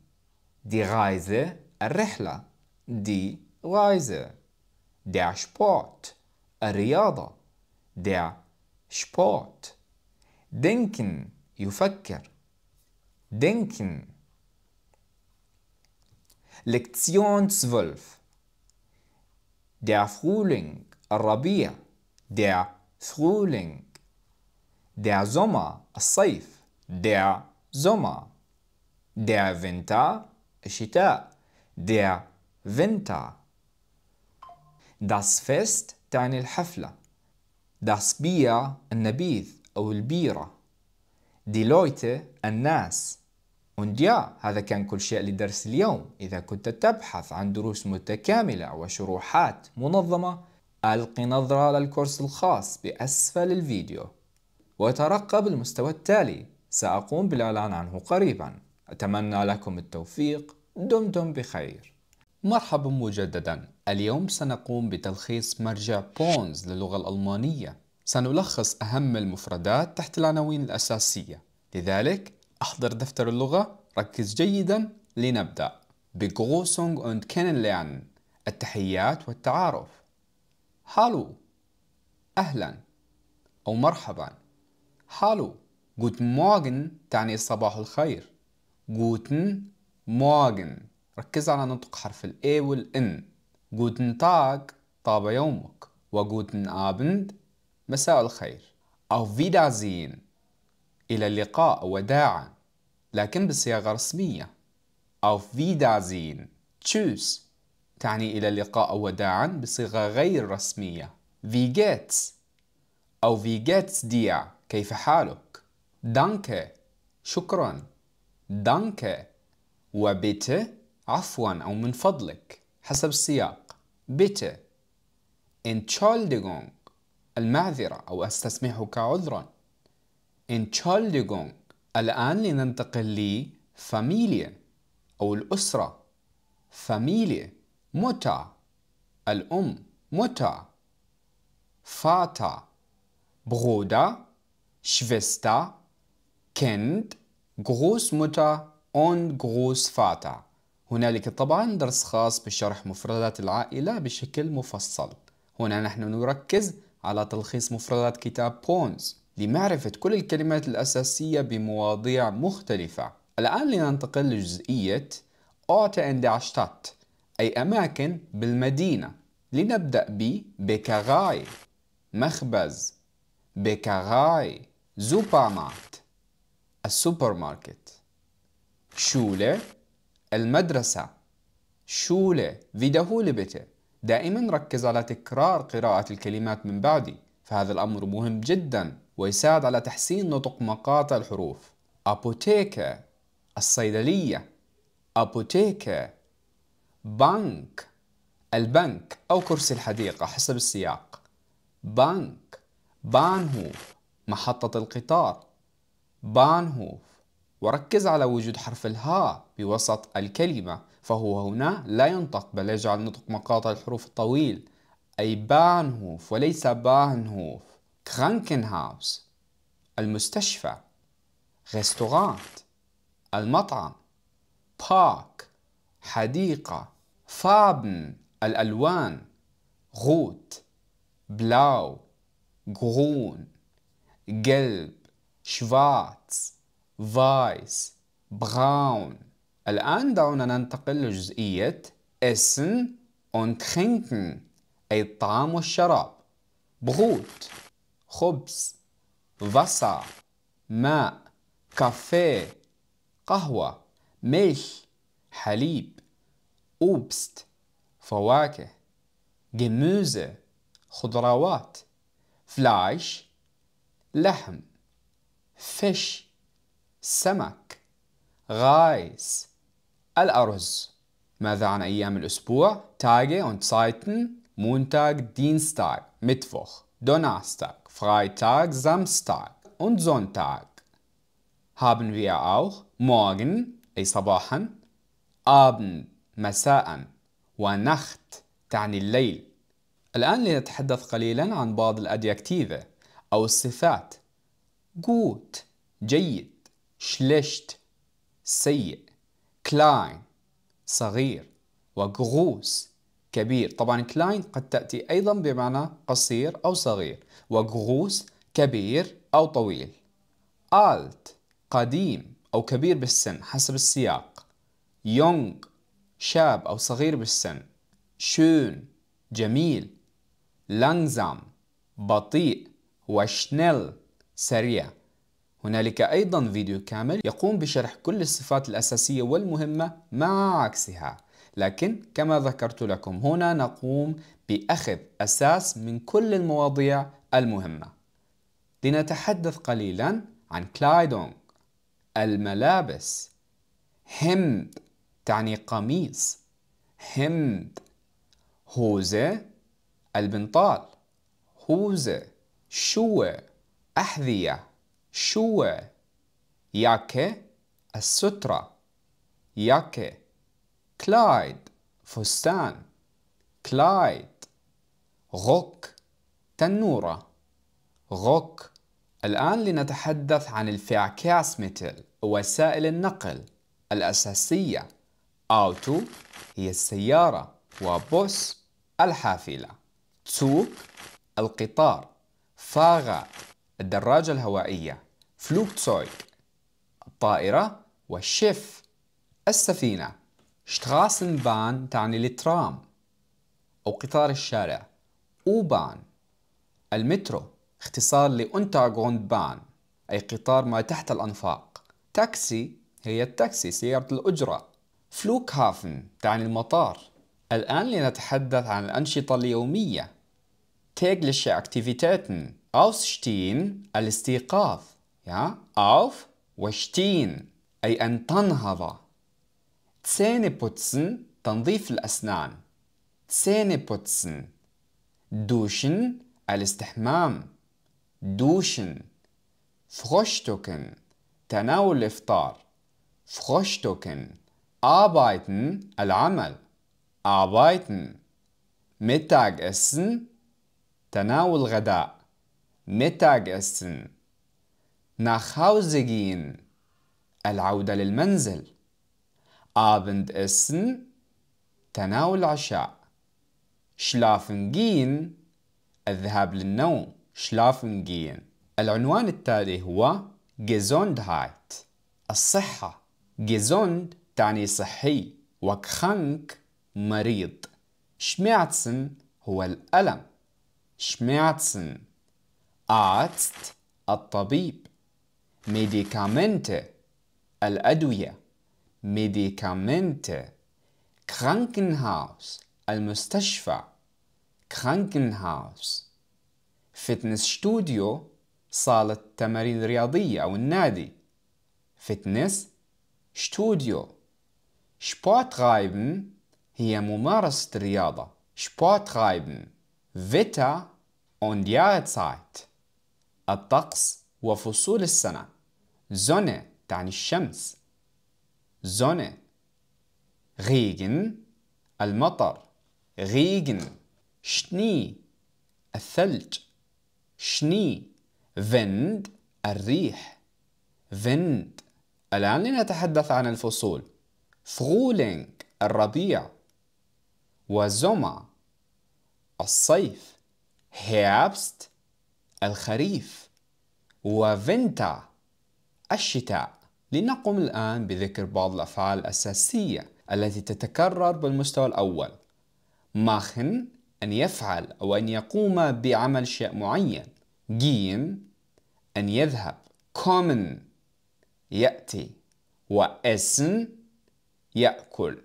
die Reise الرحلة die Reise der Sport الرياضة der Sport denken يفكر denken Lektion 12 Der Frühling, الربيع. Der Frühling. Der Sommer, الصيف. Der Sommer. Der Winter, الشتاء. Der Winter. Das Fest تعني الحفلة. Das Bier, النبيذ أو البيرة. Die Leute, الناس. اونديا هذا كان كل شيء لدرس اليوم إذا كنت تبحث عن دروس متكاملة وشروحات منظمة ألق نظرة للكورس الخاص بأسفل الفيديو وترقب المستوى التالي سأقوم بالإعلان عنه قريبا أتمنى لكم التوفيق دمتم بخير مرحبا مجددا اليوم سنقوم بتلخيص مرجع بونز للغة الألمانية سنلخص أهم المفردات تحت العناوين الأساسية لذلك احضر دفتر اللغة ركز جيدا لنبدأ بغوسونغ und kennenlernen التحيات والتعارف هالو أهلا أو مرحبا هالو Guten Morgen تعني صباح الخير Guten Morgen ركز على نطق حرف ال A والـ N Guten Tag طاب يومك وجوتن Abend مساء الخير أو فيدازين إلى اللقاء وداعاً لكن بصياغة رسمية auf Wiedersehen tschüss تعني إلى اللقاء أو وداعا بصيغة غير رسمية Wie geht's أو في geht's dir كيف حالك Danke شكرا Danke وبيته عفوا أو من فضلك حسب السياق bitte Entschuldigung المعذرة أو أستسمحك عذرا Entschuldigung الآن لننتقل لفاميليا أو الأسرة فاميليا متع الأم متع شفستا كند غروس متى أون غروس فاتا هنالك طبعا درس خاص بشرح مفردات العائلة بشكل مفصل هنا نحن نركز على تلخيص مفردات كتاب بونز لمعرفة كل الكلمات الأساسية بمواضيع مختلفة الآن لننتقل لجزئية أوتا عند أي أماكن بالمدينة لنبدأ ب بكاغاي مخبز بكغاي زوبامات السوبر ماركت شولة المدرسة شولة فيدهولي بيتي دائما ركز على تكرار قراءة الكلمات من بعدي فهذا الأمر مهم جدا ويساعد على تحسين نطق مقاطع الحروف أبوتيكا الصيدلية أبوتيكا بانك البنك أو كرسي الحديقة حسب السياق بانك بانهوف محطة القطار بانهوف وركز على وجود حرف الها بوسط الكلمة فهو هنا لا ينطق بل يجعل نطق مقاطع الحروف الطويل أي بانهوف وليس بانهوف Krankenhaus المستشفى restaurant المطعم park حديقة Farben الألوان Rot Blau Grün Gelb Schwarz Weiß Braun الآن دعونا ننتقل لجزئية Essen und Trinken أي الطعام والشراب بغوت خبز وصا ماء كافيه قهوة ملح حليب أوبست فواكه جموزة خضروات فلايش لحم فش سمك غايس الأرز ماذا عن أيام الأسبوع؟ تاجي und Zeiten Montag, Dienstag, Mittwoch, Donnerstag. Freitag, Samstag und Sonntag haben wir auch morgen أي صباحا Abend مساء ونخت تعني الليل الآن لنتحدث قليلا عن بعض الأديكتيفة أو الصفات gut جيد schlecht سيء klein صغير groß, كبير طبعا كلاين قد تأتي أيضا بمعنى قصير أو صغير وغروس كبير أو طويل آلت قديم أو كبير بالسن حسب السياق يونغ شاب أو صغير بالسن شون جميل لانزام بطيء وشنل سريع هنالك أيضا فيديو كامل يقوم بشرح كل الصفات الأساسية والمهمة مع عكسها لكن كما ذكرت لكم هنا نقوم بأخذ أساس من كل المواضيع المهمة لنتحدث قليلا عن كلايدونغ الملابس همد تعني قميص همد هوزة البنطال هوزة شوة أحذية شوة ياكي السترة ياكي كلايد فستان كلايد غوك تنورة غوك الآن لنتحدث عن الفعكاس مثل وسائل النقل الأساسية أوتو هي السيارة وبوس الحافلة تسوق القطار فاغا الدراجة الهوائية فلوكتسويك الطائرة والشيف السفينة Straßenbahn تعني الترام أو قطار الشارع U-Bahn المترو اختصار ل Untergrundbahn أي قطار ما تحت الأنفاق تاكسي هي التاكسي سيارة الأجرة Flughafen تعني المطار الآن لنتحدث عن الأنشطة اليومية tägliche Aktivitäten Ausstehen الاستيقاظ ja auf وشتين أي أن تنهض Zähneputzen تنظيف الأسنان Zähneputzen Duschen الاستحمام Duschen Frühstücken تناول الإفطار Frühstücken Arbeiten العمل Arbeiten Mittagessen تناول غداء Mittagessen nach Hause gehen العودة للمنزل Abendessen, تناول العشاء. Schlafen gehen, الذهاب للنوم. Schlafen gehen. العنوان التالي هو Gesundheit, الصحة. Gesund تعني صحي وكخنك مريض. Schmerzen هو الألم. Schmerzen. Arzt, الطبيب. Medikamente, الأدوية. Medikamente Krankenhaus المستشفى Krankenhaus Fitness Studio. صالة تمارين رياضية أو النادي Fitness. Studio. Sporttreiben هي ممارسة الرياضة Sporttreiben Wetter und Jahreszeit الطقس وفصول السنة Sonne تعني الشمس Sonne. Regen, المطر. Regen, Schnee, الثلج. Schnee, Wind, الريح. Wind. الآن لنتحدث عن الفصول. Frühling, الربيع. وزمع الصيف. Herbst, الخريف. وفينتا الشتاء لنقم الآن بذكر بعض الأفعال الأساسية التي تتكرر بالمستوى الأول ماخن أن يفعل أو أن يقوم بعمل شيء معين جيم أن يذهب كومن يأتي وإسن يأكل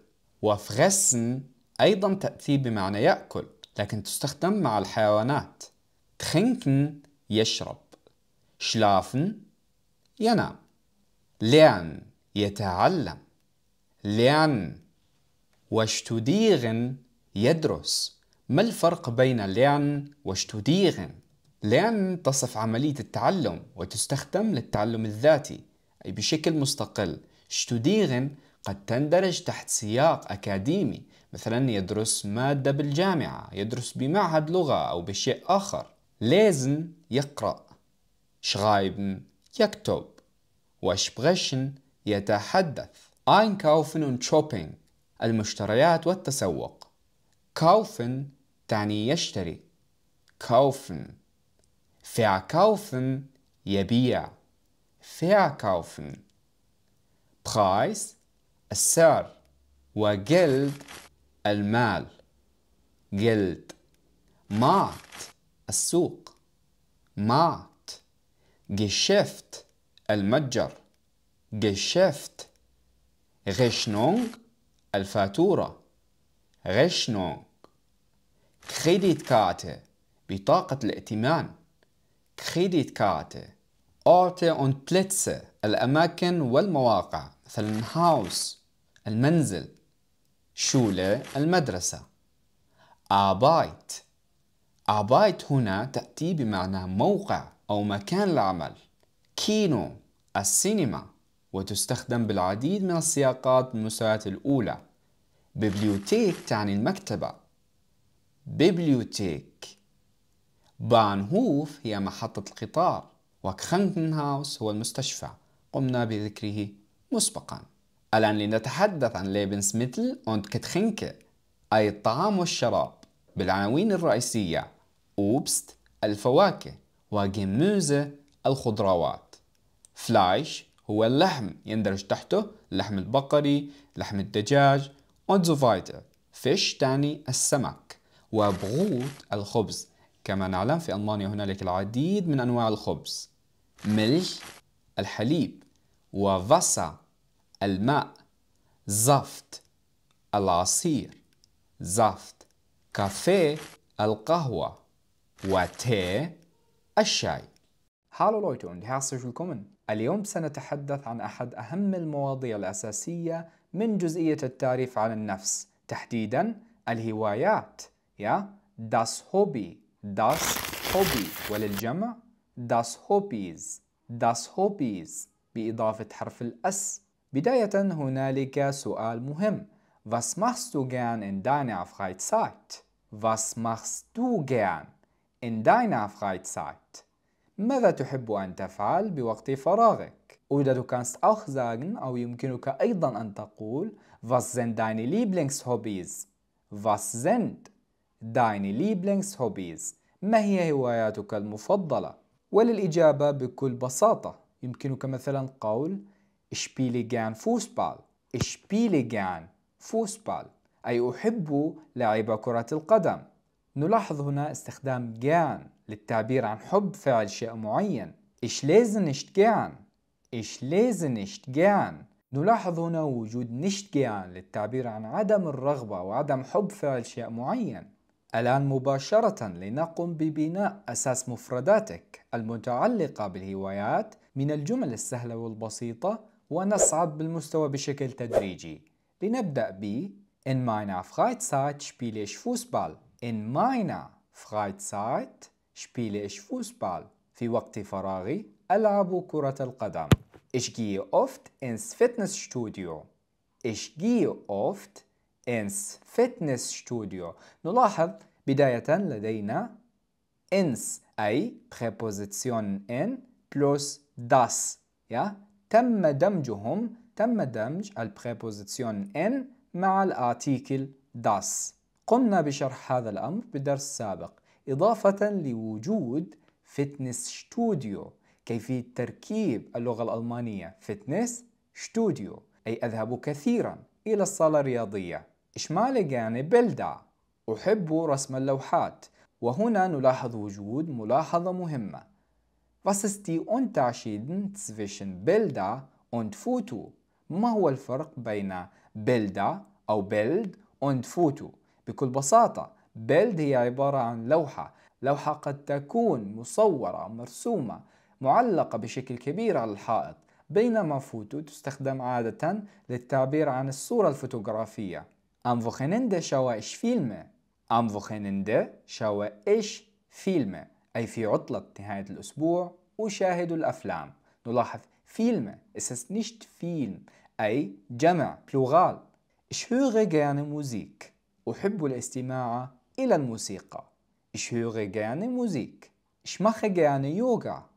وفغسن أيضا تأتي بمعنى يأكل لكن تستخدم مع الحيوانات تخنكن يشرب شلافن ينام لعن يتعلم لعن واشتudيرن يدرس ما الفرق بين لعن واشتudيرن لأن تصف عملية التعلم وتستخدم للتعلم الذاتي أي بشكل مستقل شتوديغن قد تندرج تحت سياق أكاديمي مثلا يدرس مادة بالجامعة يدرس بمعهد لغة أو بشيء آخر لازم يقرأ شغايبن يكتب واشبريشن يتحدث عن كاوفن shopping المشتريات والتسوق كاوفن تعني يشتري كاوفن verkaufen يبيع verkaufen برايس السعر وجلد المال جلد مات السوق مات geschäft المتجر Geschäft Rechnung الفاتورة Rechnung Kreditkarte بطاقة الائتمان Kreditkarte Orte und Plätze الأماكن والمواقع مثلا Haus المنزل شولة المدرسة Arbeit Arbeit هنا تأتي بمعنى موقع أو مكان العمل كينو السينما وتستخدم بالعديد من السياقات بالمستويات الأولى ببليوتيك تعني المكتبة بيبليوتيك بانهوف هي محطة القطار وكخنكنهاوس هاوس هو المستشفى قمنا بذكره مسبقا الآن لنتحدث عن ميتل und كتخنكة أي الطعام والشراب بالعناوين الرئيسية أوبست الفواكه وجيموزة الخضروات فلايش هو اللحم يندرج تحته لحم البقري لحم الدجاج und so weiter فيش تاني السمك وبغوت الخبز كما نعلم في ألمانيا هنالك العديد من أنواع الخبز ملح الحليب وفاسا الماء زفت العصير زفت كافيه القهوة وتي الشاي Hallo Leute und herzlich willkommen اليوم سنتحدث عن أحد أهم المواضيع الأساسية من جزئية التعريف عن النفس تحديدا الهوايات يا داس هوبي داس هوبي وللجمع داس هوبيز داس هوبيز بإضافة حرف الأس بداية هنالك سؤال مهم Was machst du gern in deiner Freizeit? Was machst du gern in deiner Freizeit? ماذا تحب أن تفعل بوقت فراغك؟ Oder du kannst auch sagen أو يمكنك أيضا أن تقول Was sind deine Lieblingshobbys? Was sind deine Lieblingshobbys؟ ما هي هواياتك المفضلة؟ وللإجابة بكل بساطة يمكنك مثلا قول Ich spiele gern Fußball. Ich spiele gern Fußball. أي أحب لعب كرة القدم. نلاحظ هنا استخدام gern للتعبير عن حب فعل شيء معين إيش لازم نشتجعن إيش لازم نشتجعن نلاحظ هنا وجود نشتجعن للتعبير عن عدم الرغبة وعدم حب فعل شيء معين الآن مباشرة لنقم ببناء أساس مفرداتك المتعلقة بالهوايات من الجمل السهلة والبسيطة ونصعد بالمستوى بشكل تدريجي لنبدأ ب In meiner Freizeit spiele ich Fußball. In meiner Freizeit spiele ich Fußball. في وقت فراغي ألعب كرة القدم. Ich gehe oft ins Fitnessstudio. Ich gehe oft ins Fitnessstudio. نلاحظ بداية لدينا ins أي preposition in plus das. يا تم دمجهم تم دمج ال preposition in مع الارتيكل das. قمنا بشرح هذا الأمر بدرس سابق إضافة لوجود فتنس ستوديو كيفية تركيب اللغة الألمانية فتنس ستوديو أي أذهب كثيرا إلى الصالة الرياضية إشمال جاني بلدع أحب رسم اللوحات وهنا نلاحظ وجود ملاحظة مهمة Was ist die Unterschieden zwischen Bilder und Foto? ما هو الفرق بين بلدا أو بلد und Foto؟ بكل بساطة بيلد هي عبارة عن لوحة لوحة قد تكون مصورة مرسومة معلقة بشكل كبير على الحائط بينما فوتو تستخدم عادة للتعبير عن الصورة الفوتوغرافية أم Wochenende شوا إيش فيلم أم Wochenende شوا إيش فيلم أي في عطلة نهاية الأسبوع أشاهد الأفلام. نلاحظ فيلم Es نشت فيلم أي جمع بلوغال. إش höre gerne Musik. أحب الاستماع إلى الموسيقى Ich höre gerne Musik. Ich mache gerne Yoga.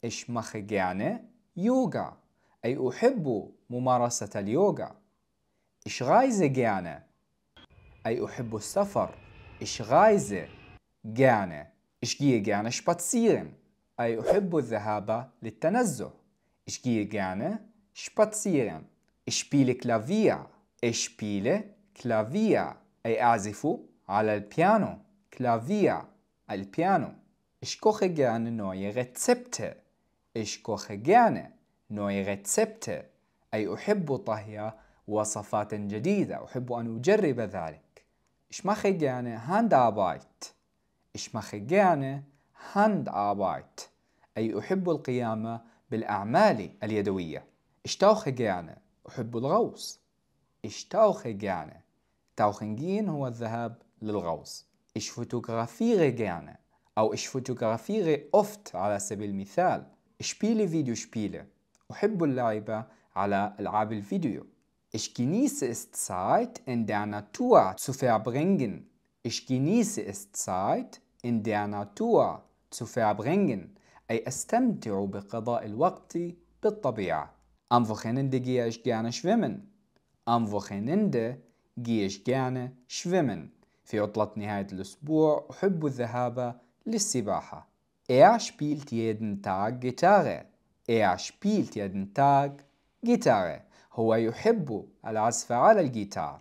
Ich mache gerne Yoga. أي أحب ممارسة اليوغا. Ich reise gerne. أي أحب السفر. Ich reise gerne. Ich gehe gerne spazieren. أي أحب الذهاب للتنزه. Ich gehe gerne spazieren. Ich spiele Klavier. Ich spiele Klavier. أي أعزف على البيانو كلافيا البيانو اشكوخي جان نوي رецبت اشكوخي جان نوي رецبت أي أحب طهي وصفات جديدة أحب أن أجرب ذلك اشماخي جان هاند آبايت اشمخي جان هاند آبايت أي أحب القيام بالأعمال اليدوية اشتاوخي جان أحب الغوص اشتاوخي جان توخنجين هو الذهاب للغوص ich fotografiere gerne أو ich fotografiere oft على سبيل المثال ich spiele Videospiele أحب اللعب على ألعاب الفيديو Ich genieße es Zeit in der Natur zu verbringen. Ich genieße es Zeit in der Natur zu verbringen. أي أستمتع بقضاء الوقت بالطبيعة. Am Wochenende gehe ich gerne schwimmen. Am Wochenende gehe ich gerne schwimmen. في عطلة نهاية الأسبوع أحب الذهاب للسباحة. Er spielt jeden Tag Gitarre. Er spielt jeden Tag Gitarre. هو يحب العزف على الجيتار.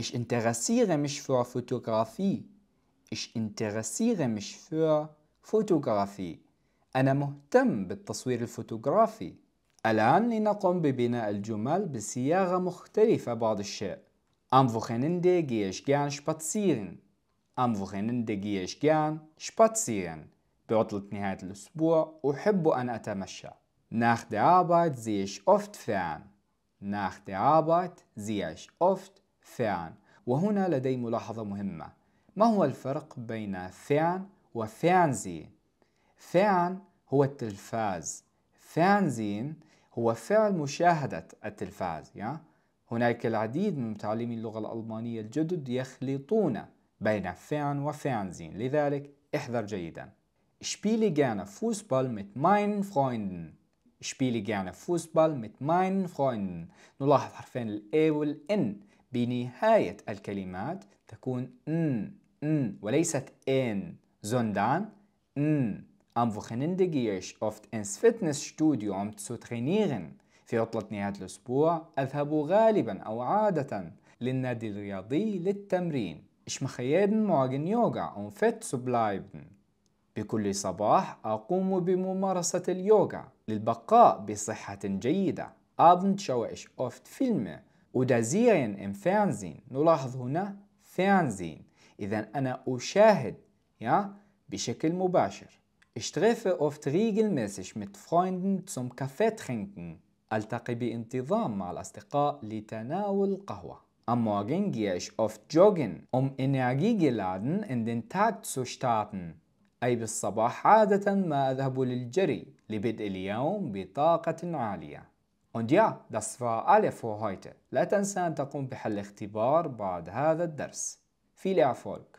Ich interessiere mich für Fotografie. Ich interessiere mich für Fotografie. أنا مهتم بالتصوير الفوتوغرافي. الآن لنقم ببناء الجمل بصياغة مختلفة بعض الشيء. Am Wochenende gehe ich gern spazieren. Am Wochenende gehe ich gern spazieren. بعطلة نهاية الأسبوع أحب أن أتمشى. Nach der Arbeit sehe ich oft fern. Nach der Arbeit sehe ich oft fern. وهنا لدي ملاحظة مهمة. ما هو الفرق بين fern وفernziehen؟ fern هو التلفاز. fernziehen هو فعل مشاهدة التلفاز. Yeah? هناك العديد من متعلمي اللغة الألمانية الجدد يخلطون بين فعن وفعل زين لذلك احذر جيدا spiele gerne Fußball mit meinen Freunden spiele gerne Fußball mit meinen Freunden نلاحظ حرفين ال A وال N بنهاية الكلمات تكون N N وليست N sondern N Am Wochenende gehe ich oft ins Fitnessstudio um zu trainieren في عطلة نهاية الأسبوع أذهب غالبا أو عادة للنادي الرياضي للتمرين إش مخيادن معجن يوغا أو فيت سبلايبن بكل صباح أقوم بممارسة اليوغا للبقاء بصحة جيدة أبن إش أوفت فيلم ودازيين إم فانزين نلاحظ هنا فانزين إذا أنا أشاهد يا بشكل مباشر اشتغيفة أوفت ريجل مسش مت فريندن تسم كافيه ترينكن ألتقي بانتظام مع الأصدقاء لتناول قهوة. Am Morgen gehe ich oft joggen, um energiegeladen in den Tag zu starten. أي بالصباح عادة ما أذهب للجري لبدء اليوم بطاقة عالية. Und ja, das war alles für heute. لا تنسى أن تقوم بحل اختبار بعد هذا الدرس. Viel Erfolg!